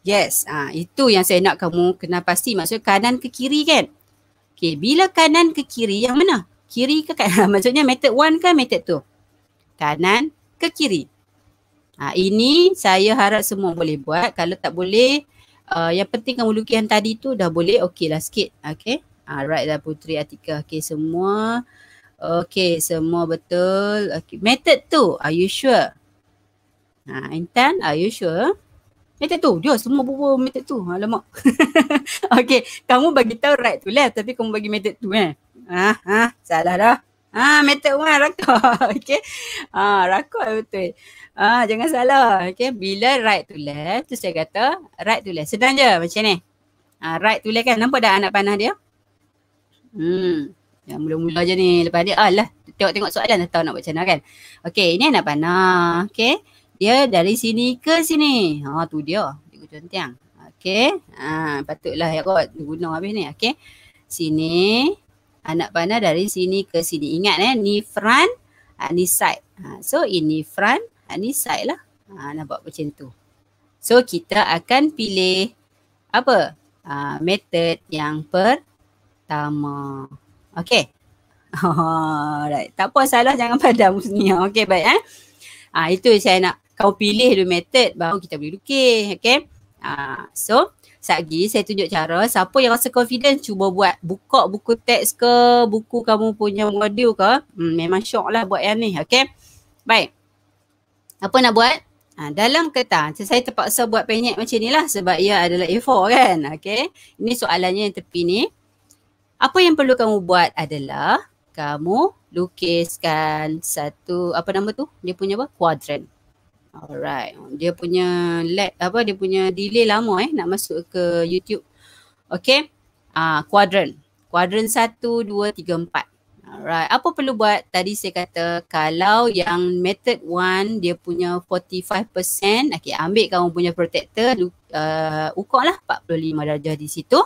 Yes, ha, itu yang saya nak kamu kena pasti. Maksud kanan ke kiri kan? Okay, bila kanan ke kiri, yang mana? Kiri ke kanan? Maksudnya method one ke method two? Kanan ke kiri. Ha, ini saya harap semua boleh buat. Kalau tak boleh, uh, yang penting kamu lukis tadi tu dah boleh. Okay lah sikit. Okay. Alright ah, lah Putri Atika. Okay semua. Okay semua betul. Okay. Method tu are you sure? Ha, Intan are you sure? Method tu. Dia semua bubur method tu. Alamak. Ah, okay. Kamu bagi tahu right tu lah. Tapi kamu bagi method tu eh. Ha, ha, salah dah. Ha, method one rakor. okay. Ha, rakor betul. Ha, jangan salah. Okay. Bila right tu lah. Tu saya kata right tu lah. Senang je macam ni. Ha, right tu lah kan. Nampak dah anak panah dia? Hmm. Yang mula-mula je ni. Lepas ni. alah ah, lah. tengok-tengok soalan dah tahu nak buat macam mana kan. Okey, ini anak panah. Okey. Dia dari sini ke sini. Ha ah, tu dia. Tengok centang. Okey. Ha ah, patutlah ya kot guna habis ni. Okey. Sini anak panah dari sini ke sini. Ingat eh ni front, ah, ni side. Ha, so ini front, ah, ni side lah. Ha, nak buat macam tu. So kita akan pilih apa? Ha, method yang pertama pertama. Okay. Alright. Tak apa salah jangan pada sini. Okay baik eh. Ha, itu saya nak kau pilih dulu method baru kita boleh lukis. Okay. Ha, ah, so Sagi saya tunjuk cara siapa yang rasa confident cuba buat buka buku teks ke buku kamu punya modul ke. Hmm, memang syok lah buat yang ni. Okay. Baik. Apa nak buat? Ha, dalam kertas saya terpaksa buat penyek macam ni lah sebab ia adalah A4 kan. Okay. Ini soalannya yang tepi ni apa yang perlu kamu buat adalah kamu lukiskan satu apa nama tu dia punya apa kuadran alright dia punya lag apa dia punya delay lama eh nak masuk ke YouTube okay ah kuadran kuadran 1 2 3 4 Alright, apa perlu buat? Tadi saya kata kalau yang method 1 dia punya 45% Okay, ambil kamu punya protector, uh, ukur lah 45 darjah di situ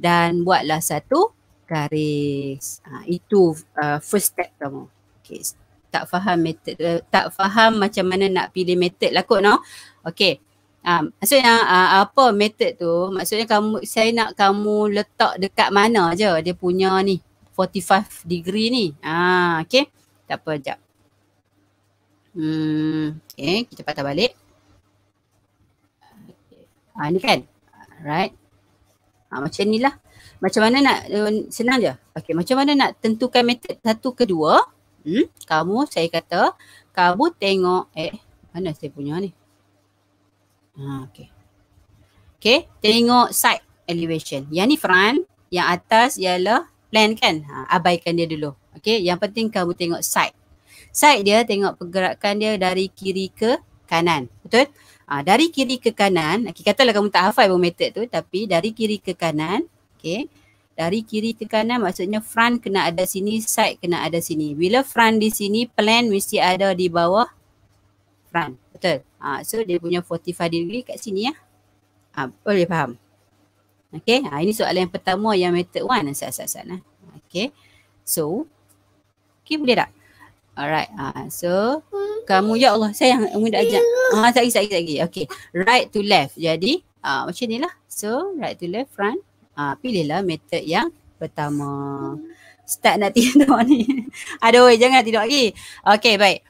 Dan buatlah satu garis. Ha, itu uh, first step kamu. Okay. Tak faham method, uh, tak faham macam mana nak pilih method lah kot no. Okay. Ha, ah, maksudnya uh, apa method tu, maksudnya kamu saya nak kamu letak dekat mana je dia punya ni. 45 degree ni. Ha, okay. Tak apa, sekejap. Hmm, okay, kita patah balik. Ha, ni kan? Alright. Ha, macam ni lah. Macam mana nak uh, senang je. Okey, macam mana nak tentukan method satu kedua? Hmm? Kamu saya kata kamu tengok eh mana saya punya ni. Ha okey. Okey, tengok side elevation. Yang ni front, yang atas ialah plan kan? Ha, abaikan dia dulu. Okey, yang penting kamu tengok side. Side dia tengok pergerakan dia dari kiri ke kanan. Betul? Ha, dari kiri ke kanan, okay, katalah kamu tak hafal pun method tu tapi dari kiri ke kanan okay. Dari kiri ke kanan maksudnya front kena ada sini, side kena ada sini. Bila front di sini, plan mesti ada di bawah front. Betul? Ha, so dia punya 45 degree kat sini ya. Ha, boleh faham? Okay. Ha, ini soalan yang pertama yang method one asal-asal. Ha. Okay. So. Okay boleh tak? Alright. Ha, so. Kamu ya Allah sayang. Umi nak ajak. Ha, sekejap, sekejap, Okay. Right to left. Jadi ha, macam ni lah. So right to left front. Ah pilihlah method yang pertama. Start nak tidur ni. Aduh, jangan tidur lagi. Okay baik.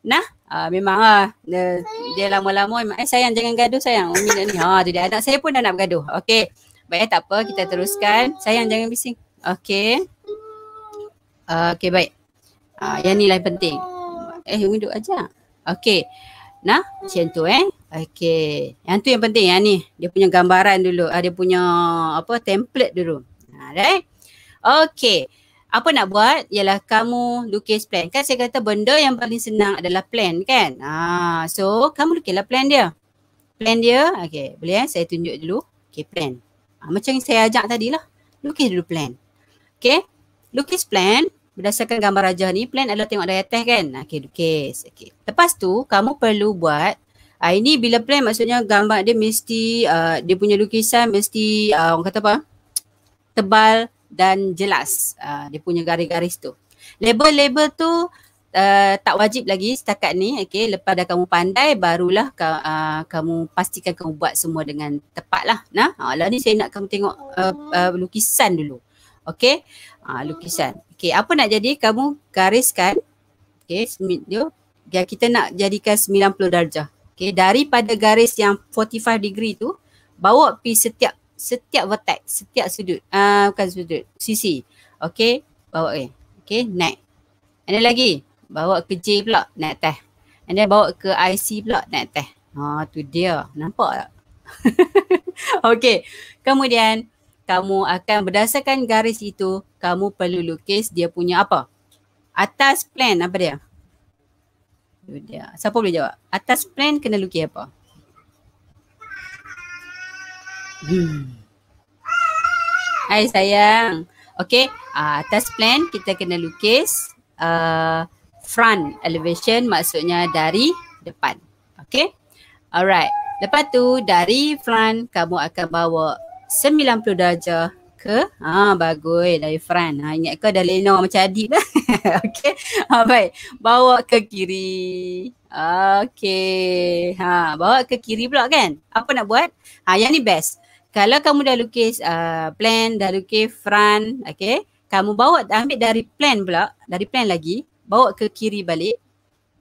Nah, uh, memang uh, dia, dia lama-lama memang eh, sayang jangan gaduh sayang. Umi oh, ni. Ha, tu dia anak saya pun dah nak bergaduh. Okay Baik, tak apa, kita teruskan. Sayang jangan bising. Okay. Uh, ah, Okey, baik. Uh, yang ni lain penting. Eh, Umi duduk aja. Okay. Nah, macam tu eh. Okay. Yang tu yang penting ya ni. Dia punya gambaran dulu. Ah, dia punya apa template dulu. Alright. Okay. Apa nak buat ialah kamu lukis plan. Kan saya kata benda yang paling senang adalah plan kan. Ah, so kamu lukislah plan dia. Plan dia. Okay. Boleh ya? Saya tunjuk dulu. Okay plan. Ah, macam yang saya ajak tadi lah, Lukis dulu plan. Okay. Lukis plan. Berdasarkan gambar rajah ni, plan adalah tengok dari atas kan? Okay, lukis. Okay. Lepas tu, kamu perlu buat Uh, ini bila plan maksudnya gambar dia mesti uh, dia punya lukisan mesti uh, orang kata apa? tebal dan jelas uh, dia punya garis-garis tu. Label-label tu uh, tak wajib lagi setakat ni okey lepas dah kamu pandai barulah ka, uh, kamu pastikan kamu buat semua dengan tepat lah. Nah, uh, lah ni saya nak kamu tengok uh, uh, lukisan dulu. Okey? Uh, lukisan. Okey, apa nak jadi kamu gariskan okey dia kita nak jadikan 90 darjah. Okay, daripada garis yang 45 degree tu, bawa pi setiap setiap vertex, setiap sudut. Ah, uh, bukan sudut, sisi. Okay, bawa ke. Okay, naik. Ada lagi, bawa ke J pula, naik teh. Ada bawa ke IC pula, naik teh. Ha, oh, tu dia. Nampak tak? okay, kemudian kamu akan berdasarkan garis itu, kamu perlu lukis dia punya apa? Atas plan apa dia? Yudia. Siapa boleh jawab? Atas plan kena lukis apa? Hmm. Hai sayang. Okay. Uh, ah, atas plan kita kena lukis uh, front elevation maksudnya dari depan. Okay. Alright. Lepas tu dari front kamu akan bawa 90 darjah ke? Ha bagus dari front Ha ingat ke dah lena macam adik dah. Okey. Ha baik. Bawa ke kiri. Okey. Ha bawa ke kiri pula kan? Apa nak buat? Ha yang ni best. Kalau kamu dah lukis uh, plan, dah lukis front okey. Kamu bawa ambil dari plan pula, dari plan lagi, bawa ke kiri balik.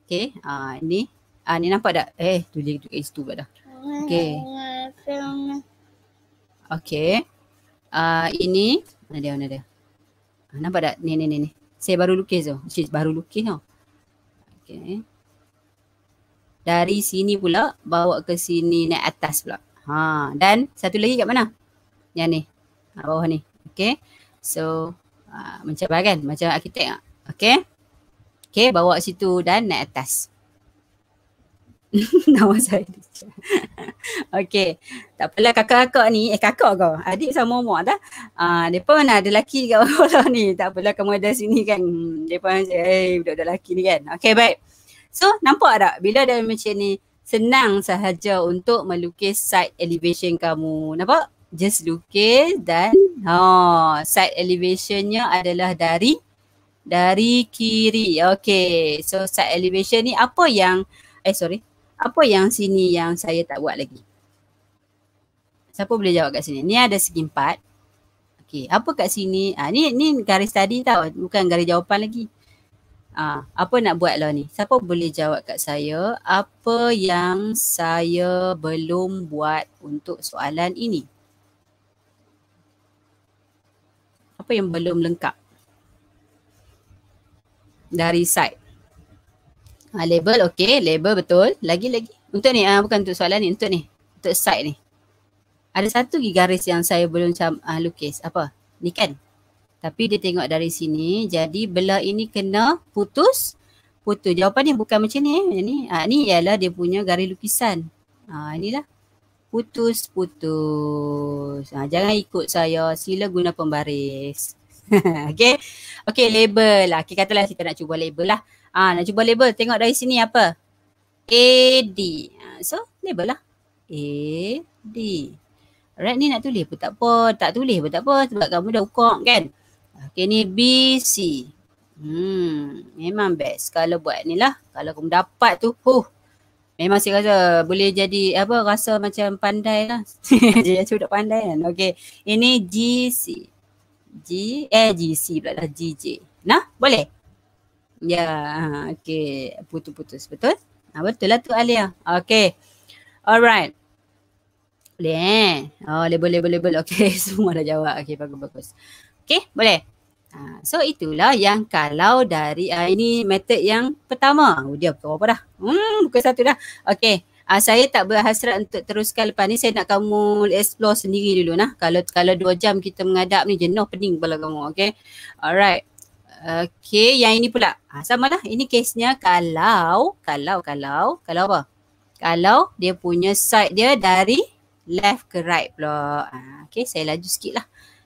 Okey. Ha ni. Ha ni nampak tak? Eh, tulis tu dah. Okey. Okay uh, ini mana dia mana dia ah, nampak tak ni ni ni, ni. saya baru lukis tu saya baru lukis oh. okey dari sini pula bawa ke sini naik atas pula ha dan satu lagi kat mana yang ni ah, bawah ni okey so uh, macam apa kan macam arkitek okey okey bawa situ dan naik atas Nama saya Dicha. Okey. Tak apalah kakak-kakak ni. Eh kakak kau. Adik sama umur dah. Ah, dia pun ada lelaki kat bawah ni. Tak apalah kamu ada sini kan. Hmm, dia pun macam, eh budak-budak lelaki ni kan. Okay baik. So nampak tak bila ada macam ni senang sahaja untuk melukis side elevation kamu. Nampak? Just lukis dan ha oh, side elevationnya adalah dari dari kiri. Okay, So side elevation ni apa yang eh sorry apa yang sini yang saya tak buat lagi? Siapa boleh jawab kat sini? Ni ada segi empat. Okey, apa kat sini? Ha, ni, ni garis tadi tau, bukan garis jawapan lagi. Ha, apa nak buat lah ni? Siapa boleh jawab kat saya? Apa yang saya belum buat untuk soalan ini? Apa yang belum lengkap? Dari side. Ha, label okey, label betul. Lagi-lagi. Untuk ni, ha, bukan untuk soalan ni, untuk ni. Untuk side ni. Ada satu lagi garis yang saya belum cam, ha, lukis. Apa? Ni kan? Tapi dia tengok dari sini. Jadi belah ini kena putus. Putus. Jawapan ni bukan macam ni. Eh. Ni, ha, ni ialah dia punya garis lukisan. Ha, inilah. Putus, putus. Ha, jangan ikut saya. Sila guna pembaris. okay. Okay, label lah. Okay, katalah kita nak cuba label lah. Ha, nak cuba label. Tengok dari sini apa. A, D. Ah, so, label lah. A, D. red ni nak tulis pun tak apa. Tak tulis pun tak apa sebab kamu dah ukur kan. Okay, ni B, C. Hmm, memang best kalau buat ni lah. Kalau kamu dapat tu, huh. Memang saya rasa boleh jadi apa, rasa macam pandai lah. Jadi sudah pandai kan. Okay, ini G, C. G, eh G, C pula dah G, J. Nah, boleh? Ya, ha, okey. Putus-putus, betul? Ah, betul lah tu Alia. Okey. Alright. Boleh eh? Oh, boleh, boleh, boleh. Okey, semua dah jawab. Okey, bagus-bagus. Okey, boleh. Ha, so itulah yang kalau dari uh, ini method yang pertama. Oh, dia bukan apa dah. Hmm, bukan satu dah. Okey. Uh, ah, saya tak berhasrat untuk teruskan lepas ni. Saya nak kamu explore sendiri dulu nah. Kalau kalau dua jam kita mengadap ni jenuh pening kepala kamu. Okay, Alright. Okay, yang ini pula. Ha, sama lah. Ini kesnya kalau, kalau, kalau, kalau apa? Kalau dia punya side dia dari left ke right pula. Ha, okay, saya laju sikit lah.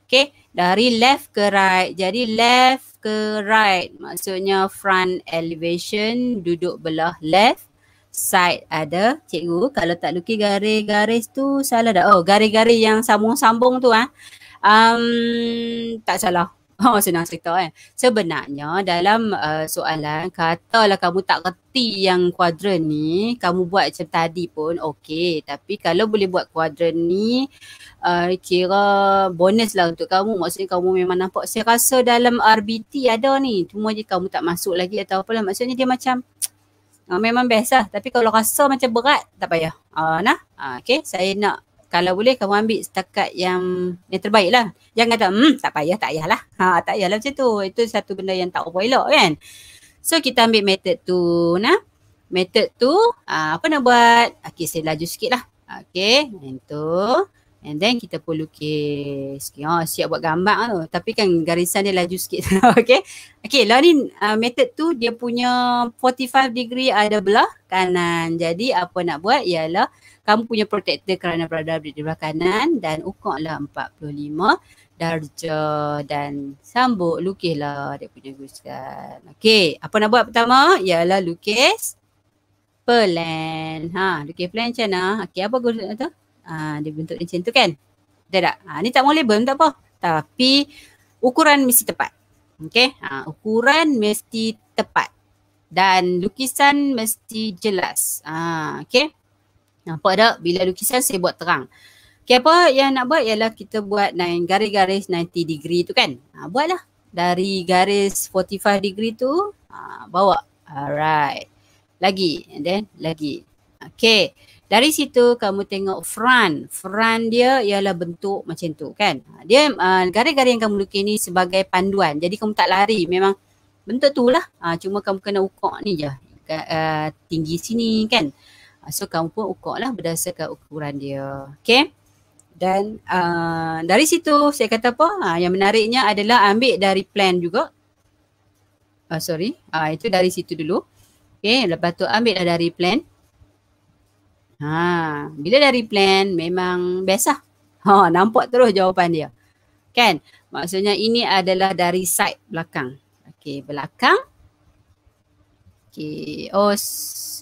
Okay, dari left ke right. Jadi left ke right maksudnya front elevation duduk belah left. Side ada, cikgu kalau tak lukis garis-garis tu salah dah. Oh, garis-garis yang sambung-sambung tu ah. Ha? Um, tak salah. Oh, senang cerita kan. Sebenarnya dalam uh, soalan, katalah kamu tak kerti yang kuadran ni, kamu buat macam tadi pun okey. Tapi kalau boleh buat kuadran ni, uh, kira bonus lah untuk kamu. Maksudnya kamu memang nampak. Saya rasa dalam RBT ada ni. Cuma je kamu tak masuk lagi atau apalah. Maksudnya dia macam uh, memang best lah. Tapi kalau rasa macam berat, tak payah. Uh, nah, uh, ah, okay. Saya nak kalau boleh kamu ambil setakat yang yang terbaik lah. Jangan kata, hmm, tak payah, tak payahlah. Ha, tak payahlah macam tu. Itu satu benda yang tak boleh overlock kan. So kita ambil method tu, nah. Method tu, ah, apa nak buat? Okay, saya laju sikit lah. Okay, and tu. And then kita pun lukis. Oh, siap buat gambar tu. Tapi kan garisan dia laju sikit. okay. Okay, lah ni uh, method tu dia punya 45 degree ada belah kanan. Jadi apa nak buat ialah uh, kamu punya protector kerana berada di sebelah kanan dan ukurlah 45 darjah dan sambut lukislah dia punya guskan. Okey, apa nak buat pertama? Ialah lukis plan. Ha, lukis plan macam mana? Okey, apa guna tu? Ah, ha, dia bentuk macam tu kan? Dah tak? Ha, ni tak mau label tak apa. Tapi ukuran mesti tepat. Okey, ha, ukuran mesti tepat. Dan lukisan mesti jelas. Ah, ha, okey. Nampak tak? Bila lukisan saya buat terang. Okay, apa yang nak buat ialah kita buat naik garis-garis 90 degree tu kan. Ha, buatlah. Dari garis 45 degree tu, ha, bawa. Alright. Lagi. And then, lagi. Okay. Dari situ kamu tengok front. Front dia ialah bentuk macam tu kan. Ha, dia ha, garis-garis uh, yang kamu lukis ni sebagai panduan. Jadi kamu tak lari. Memang bentuk tu lah. Uh, cuma kamu kena ukur ni je. Uh, tinggi sini kan. Ah, so kamu pun ukur ukurlah berdasarkan ukuran dia. Okay. Dan uh, dari situ saya kata apa? Ha, yang menariknya adalah ambil dari plan juga. Uh, sorry. Uh, itu dari situ dulu. Okay. Lepas tu ambil dari plan. Ha, bila dari plan memang biasa. Lah. Ha, nampak terus jawapan dia. Kan? Maksudnya ini adalah dari side belakang. Okay. Belakang. Okay. Oh,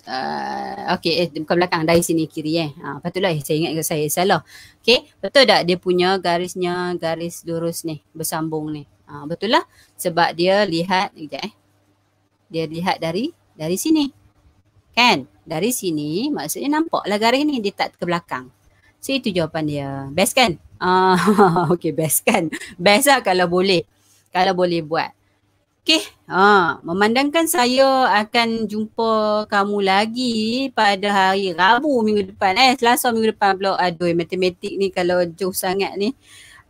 uh, okey eh bukan belakang dari sini kiri eh. Ah uh, patutlah saya ingat ke saya salah. Okay, betul tak dia punya garisnya garis lurus ni bersambung ni. Ah betul lah sebab dia lihat kejap eh. Dia lihat dari dari sini. Kan? Dari sini maksudnya nampaklah garis ni dia tak ke belakang. So itu jawapan dia. Best kan? Ah uh, okey best kan. Best lah kalau boleh. Kalau boleh buat. Okay, ha, memandangkan saya akan jumpa kamu lagi pada hari Rabu minggu depan. Eh, Selasa minggu depan pula. Aduh, matematik ni kalau jauh sangat ni.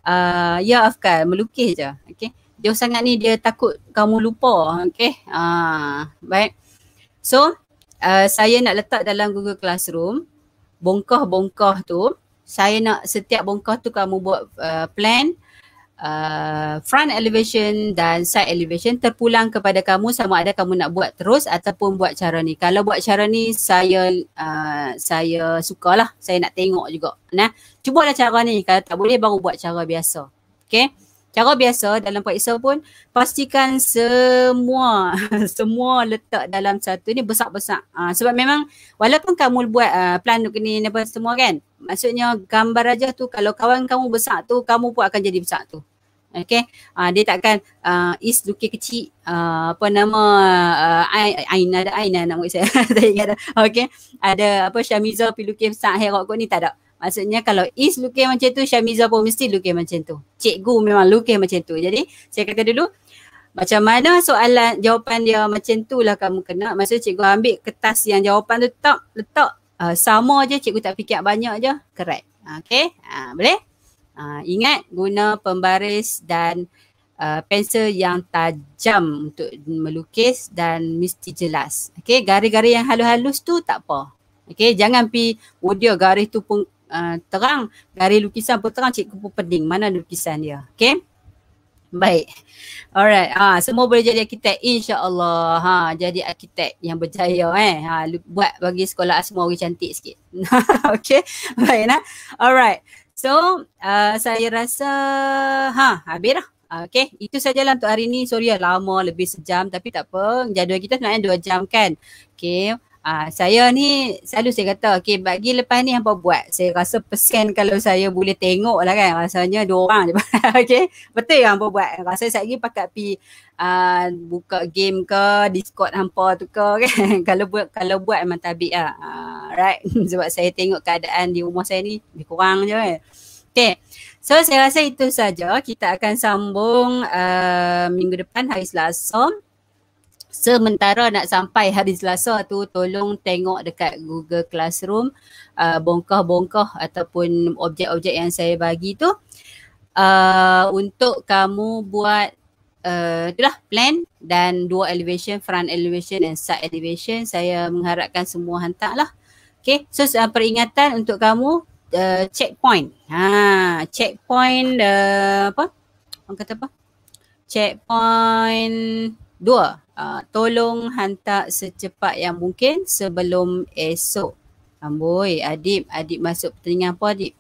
Uh, ya, Afkal, melukis je. Okay. Jauh sangat ni dia takut kamu lupa. Okay. Uh, ah, baik. So, uh, saya nak letak dalam Google Classroom. Bongkah-bongkah tu. Saya nak setiap bongkah tu kamu buat uh, plan uh, front elevation dan side elevation terpulang kepada kamu sama ada kamu nak buat terus ataupun buat cara ni. Kalau buat cara ni saya uh, saya sukalah. Saya nak tengok juga. Nah, cubalah cara ni. Kalau tak boleh baru buat cara biasa. Okay. Cara biasa dalam periksa pun pastikan semua semua letak dalam satu ni besar-besar. Uh, sebab memang walaupun kamu buat uh, plan ni apa semua kan. Maksudnya gambar aja tu kalau kawan kamu besar tu kamu pun akan jadi besar tu. Okay. Uh, dia takkan uh, is lukis kecil uh, apa nama uh, Aina ada Aina nama saya tak ingat dah. Okay. Ada apa Syamiza pergi lukis besar herok kot ni tak ada. Maksudnya kalau is lukis macam tu Syamiza pun mesti lukis macam tu. Cikgu memang lukis macam tu. Jadi saya kata dulu macam mana soalan jawapan dia macam tu lah kamu kena. Maksudnya cikgu ambil kertas yang jawapan tu tak letak uh, sama je cikgu tak fikir banyak je. Correct. Okay. Uh, boleh? Uh, ingat guna pembaris dan uh, pensel yang tajam untuk melukis dan mesti jelas. Okey, garis-garis yang halus-halus tu tak apa. Okey, jangan pi oh garis tu pun uh, terang, garis lukisan pun terang, cikgu pun pening. Mana lukisan dia? Okey. Baik. Alright. Ha, semua boleh jadi arkitek insya-Allah. Ha, jadi arkitek yang berjaya eh. Ha, buat bagi sekolah semua orang cantik sikit. Okey. Baik nah. Alright. So uh, saya rasa ha habis dah. Ah, okay, itu sajalah untuk hari ni. Sorry lah, lama lebih sejam tapi tak apa. Jadual kita sebenarnya dua jam kan. Okay, Uh, saya ni selalu saya kata okay bagi lepas ni apa buat saya rasa persen kalau saya boleh tengok lah kan rasanya dua orang je okay betul yang apa buat rasa saya lagi pakat pi uh, buka game ke discord hampa tu ke kan kalau buat kalau buat memang tabik lah uh, ah, right sebab saya tengok keadaan di rumah saya ni lebih kurang je kan okay So saya rasa itu saja kita akan sambung uh, minggu depan hari Selasa sementara nak sampai hari Selasa tu tolong tengok dekat Google Classroom uh, bongkah-bongkah ataupun objek-objek yang saya bagi tu uh, untuk kamu buat uh, itulah plan dan dua elevation front elevation and side elevation saya mengharapkan semua hantar lah Okay, so uh, peringatan untuk kamu uh, checkpoint. Ha, checkpoint uh, apa? Orang kata apa? Checkpoint Dua, uh, tolong hantar secepat yang mungkin sebelum esok. Amboi, adik, adik masuk pertandingan apa adik?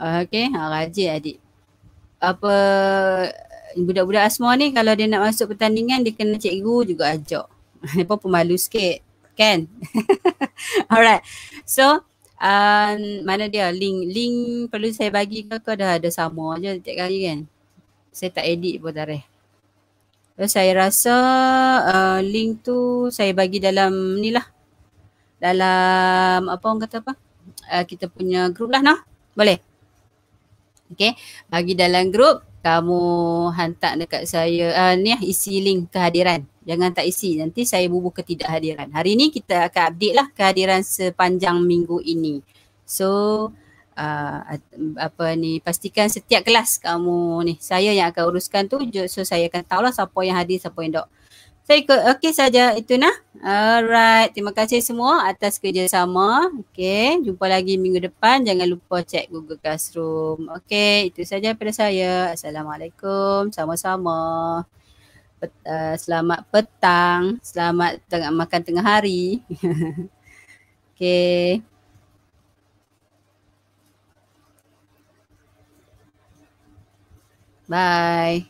Uh, okay, ha, rajin adik. Apa budak-budak semua ni kalau dia nak masuk pertandingan dia kena cikgu juga ajak. Dia pun pemalu sikit. Kan? Alright. So, um, mana dia? Link link perlu saya bagi ke, kau dah ada sama je setiap kali kan? Saya tak edit pun tarikh saya rasa uh, link tu saya bagi dalam ni lah. Dalam apa orang kata apa? Uh, kita punya grup lah nak Boleh? Okay. Bagi dalam grup kamu hantar dekat saya uh, ni lah isi link kehadiran. Jangan tak isi. Nanti saya bubuh ketidakhadiran. Hari ni kita akan update lah kehadiran sepanjang minggu ini. So uh, apa ni pastikan setiap kelas kamu ni saya yang akan uruskan tu so saya akan tahu lah siapa yang hadir siapa yang tak saya ikut okey saja itu nah alright terima kasih semua atas kerjasama okey jumpa lagi minggu depan jangan lupa cek Google Classroom okey itu saja pada saya assalamualaikum sama-sama Pet, uh, selamat petang selamat tengah makan tengah hari okey Bye.